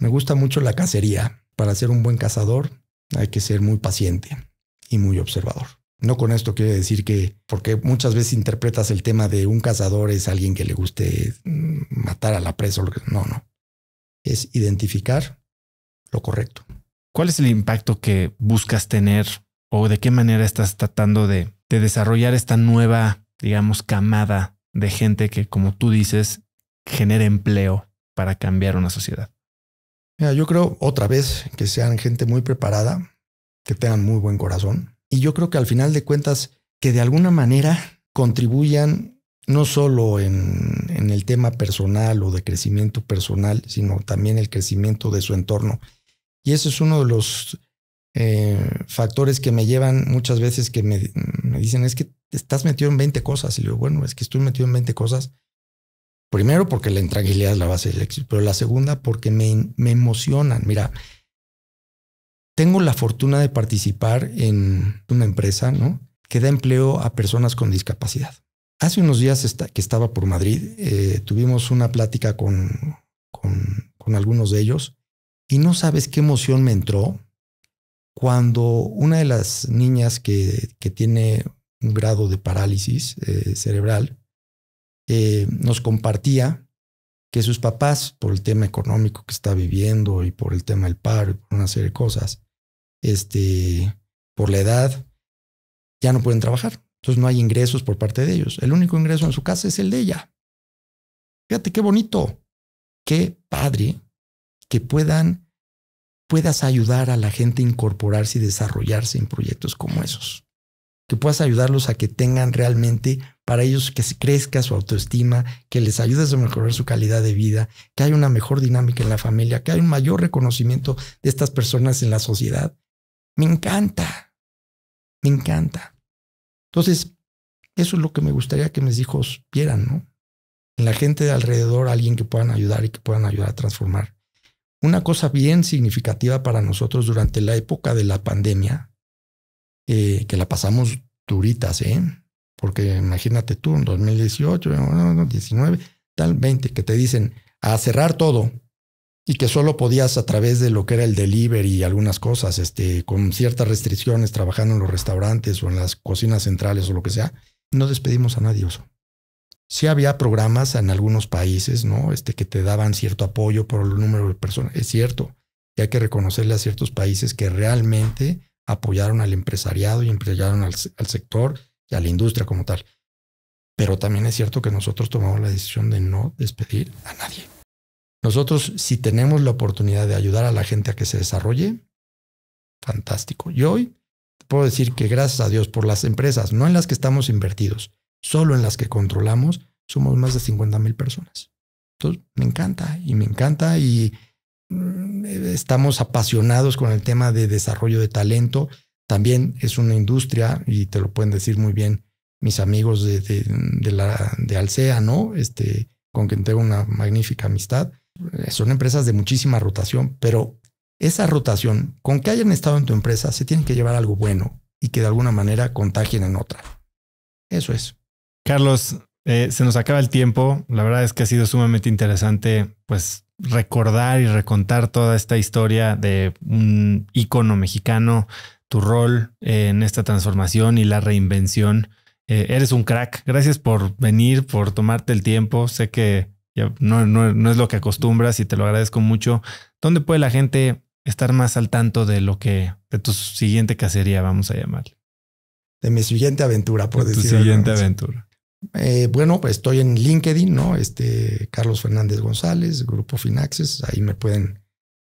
Me gusta mucho la cacería. Para ser un buen cazador hay que ser muy paciente y muy observador. No con esto quiere decir que, porque muchas veces interpretas el tema de un cazador es alguien que le guste mm, matar a la presa. No, no. Es identificar lo correcto. ¿Cuál es el impacto que buscas tener o de qué manera estás tratando de, desarrollar esta nueva, digamos, camada de gente que, como tú dices, genera empleo para cambiar una sociedad? yo creo otra vez que sean gente muy preparada, que tengan muy buen corazón, y yo creo que al final de cuentas, que de alguna manera contribuyan no solo en, el tema personal o de crecimiento personal, sino también el crecimiento de su entorno. Y ese es uno de los eh, factores que me llevan muchas veces que me, dicen, es que estás metido en 20 cosas. Y yo digo, bueno, es que estoy metido en 20 cosas. Primero, porque la intranquilidad es la base del éxito, pero la segunda, porque me, me emocionan. Mira, tengo la fortuna de participar en una empresa que da empleo a personas con discapacidad. Hace unos días que estaba por Madrid, eh, tuvimos una plática con, algunos de ellos y no sabes qué emoción me entró cuando una de las niñas que, tiene un grado de parálisis eh, cerebral eh, nos compartía que sus papás, por el tema económico que está viviendo y por el tema del paro y por una serie de cosas, este, por la edad, ya no pueden trabajar. Entonces no hay ingresos por parte de ellos. El único ingreso en su casa es el de ella. Fíjate qué bonito, qué padre que puedan, puedas ayudar a la gente a incorporarse y desarrollarse en proyectos como esos. Que puedas ayudarlos a que tengan realmente para ellos que crezca su autoestima, que les ayudes a mejorar su calidad de vida, que haya una mejor dinámica en la familia, que haya un mayor reconocimiento de estas personas en la sociedad me encanta, me encanta. Entonces, eso es lo que me gustaría que mis hijos vieran, ¿no? En la gente de alrededor, alguien que puedan ayudar y que puedan ayudar a transformar. Una cosa bien significativa para nosotros durante la época de la pandemia, eh, que la pasamos duritas, ¿eh? Porque imagínate tú, en 2018, 19, tal, 20, que te dicen a cerrar todo, y que solo podías a través de lo que era el delivery y algunas cosas, este, con ciertas restricciones, trabajando en los restaurantes o en las cocinas centrales o lo que sea, no despedimos a nadie. Sí había programas en algunos países, ¿no? Este, que te daban cierto apoyo por el número de personas. Es cierto, y hay que reconocerle a ciertos países que realmente apoyaron al empresariado y emplearon al sector y a la industria como tal. Pero también es cierto que nosotros tomamos la decisión de no despedir a nadie. Nosotros, si tenemos la oportunidad de ayudar a la gente a que se desarrolle, fantástico. Y hoy puedo decir que gracias a Dios por las empresas, no en las que estamos invertidos, solo en las que controlamos, somos más de 50 mil personas. Entonces, me encanta y me encanta y mm, estamos apasionados con el tema de desarrollo de talento. También es una industria y te lo pueden decir muy bien mis amigos de, de, la, ¿no? Este, con quien tengo una magnífica amistad son empresas de muchísima rotación, pero esa rotación, con que hayan estado en tu empresa, se tienen que llevar algo bueno y que de alguna manera contagien en otra. Eso es. Carlos, eh, se nos acaba el tiempo. La verdad es que ha sido sumamente interesante, pues recordar y recontar toda esta historia de un ícono mexicano, tu rol eh, en esta transformación y la reinvención. Eh, eres un crack. Gracias por venir, por tomarte el tiempo. Sé que no, es lo que acostumbras y te lo agradezco mucho. ¿Dónde puede la gente estar más al tanto de lo que, de tu siguiente cacería, vamos a llamarle? De mi siguiente aventura, por de decir. Tu siguiente aventura. Eh, bueno, pues estoy en LinkedIn, ¿no? Este, Carlos Fernández González, Grupo Finaxes, ahí me pueden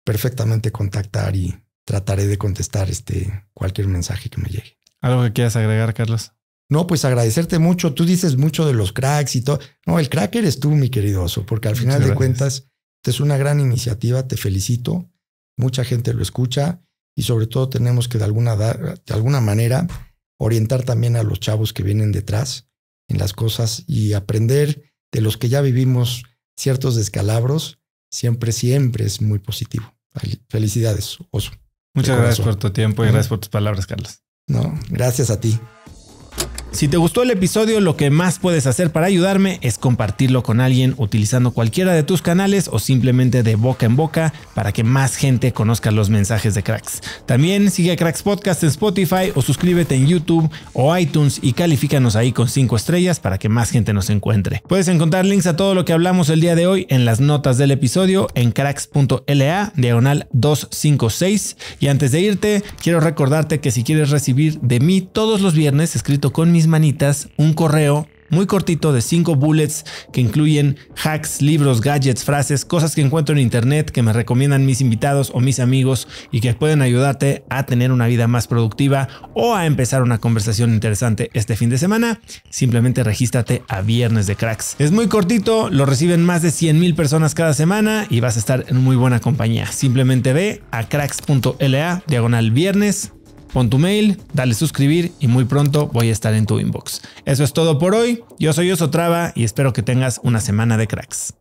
perfectamente contactar y trataré de contestar este, cualquier mensaje que me llegue. ¿Algo que quieras agregar, Carlos? No, pues agradecerte mucho. Tú dices mucho de los cracks y todo. No, el crack eres tú, mi querido oso, porque al final de cuentas, te es una gran iniciativa. Te felicito. Mucha gente lo escucha y sobre todo tenemos que de alguna, de alguna manera orientar también a los chavos que vienen detrás en las cosas y aprender de los que ya vivimos ciertos descalabros, siempre, siempre es muy positivo. Felicidades, Oso. Muchas gracias por tu tiempo y gracias por tus palabras, Carlos. No, gracias a ti. Si te gustó el episodio, lo que más puedes hacer para ayudarme es compartirlo con alguien utilizando cualquiera de tus canales o simplemente de boca en boca para que más gente conozca los mensajes de Cracks. También sigue a Cracks Podcast en Spotify o suscríbete en YouTube o iTunes y califícanos ahí con 5 estrellas para que más gente nos encuentre. Puedes encontrar links a todo lo que hablamos el día de hoy en las notas del episodio en cracks.la diagonal 256. Y antes de irte, quiero recordarte que si quieres recibir de mí todos los viernes escrito con mi manitas un correo muy cortito de cinco bullets que incluyen hacks, libros, gadgets, frases, cosas que encuentro en internet que me recomiendan mis invitados o mis amigos y que pueden ayudarte a tener una vida más productiva o a empezar una conversación interesante este fin de semana. Simplemente regístrate a Viernes de Cracks. Es muy cortito, lo reciben más de 100 mil personas cada semana y vas a estar en muy buena compañía. Simplemente ve a cracks.la diagonal viernes pon tu mail, dale suscribir y muy pronto voy a estar en tu inbox. Eso es todo por hoy. Yo soy Osotrava y espero que tengas una semana de cracks.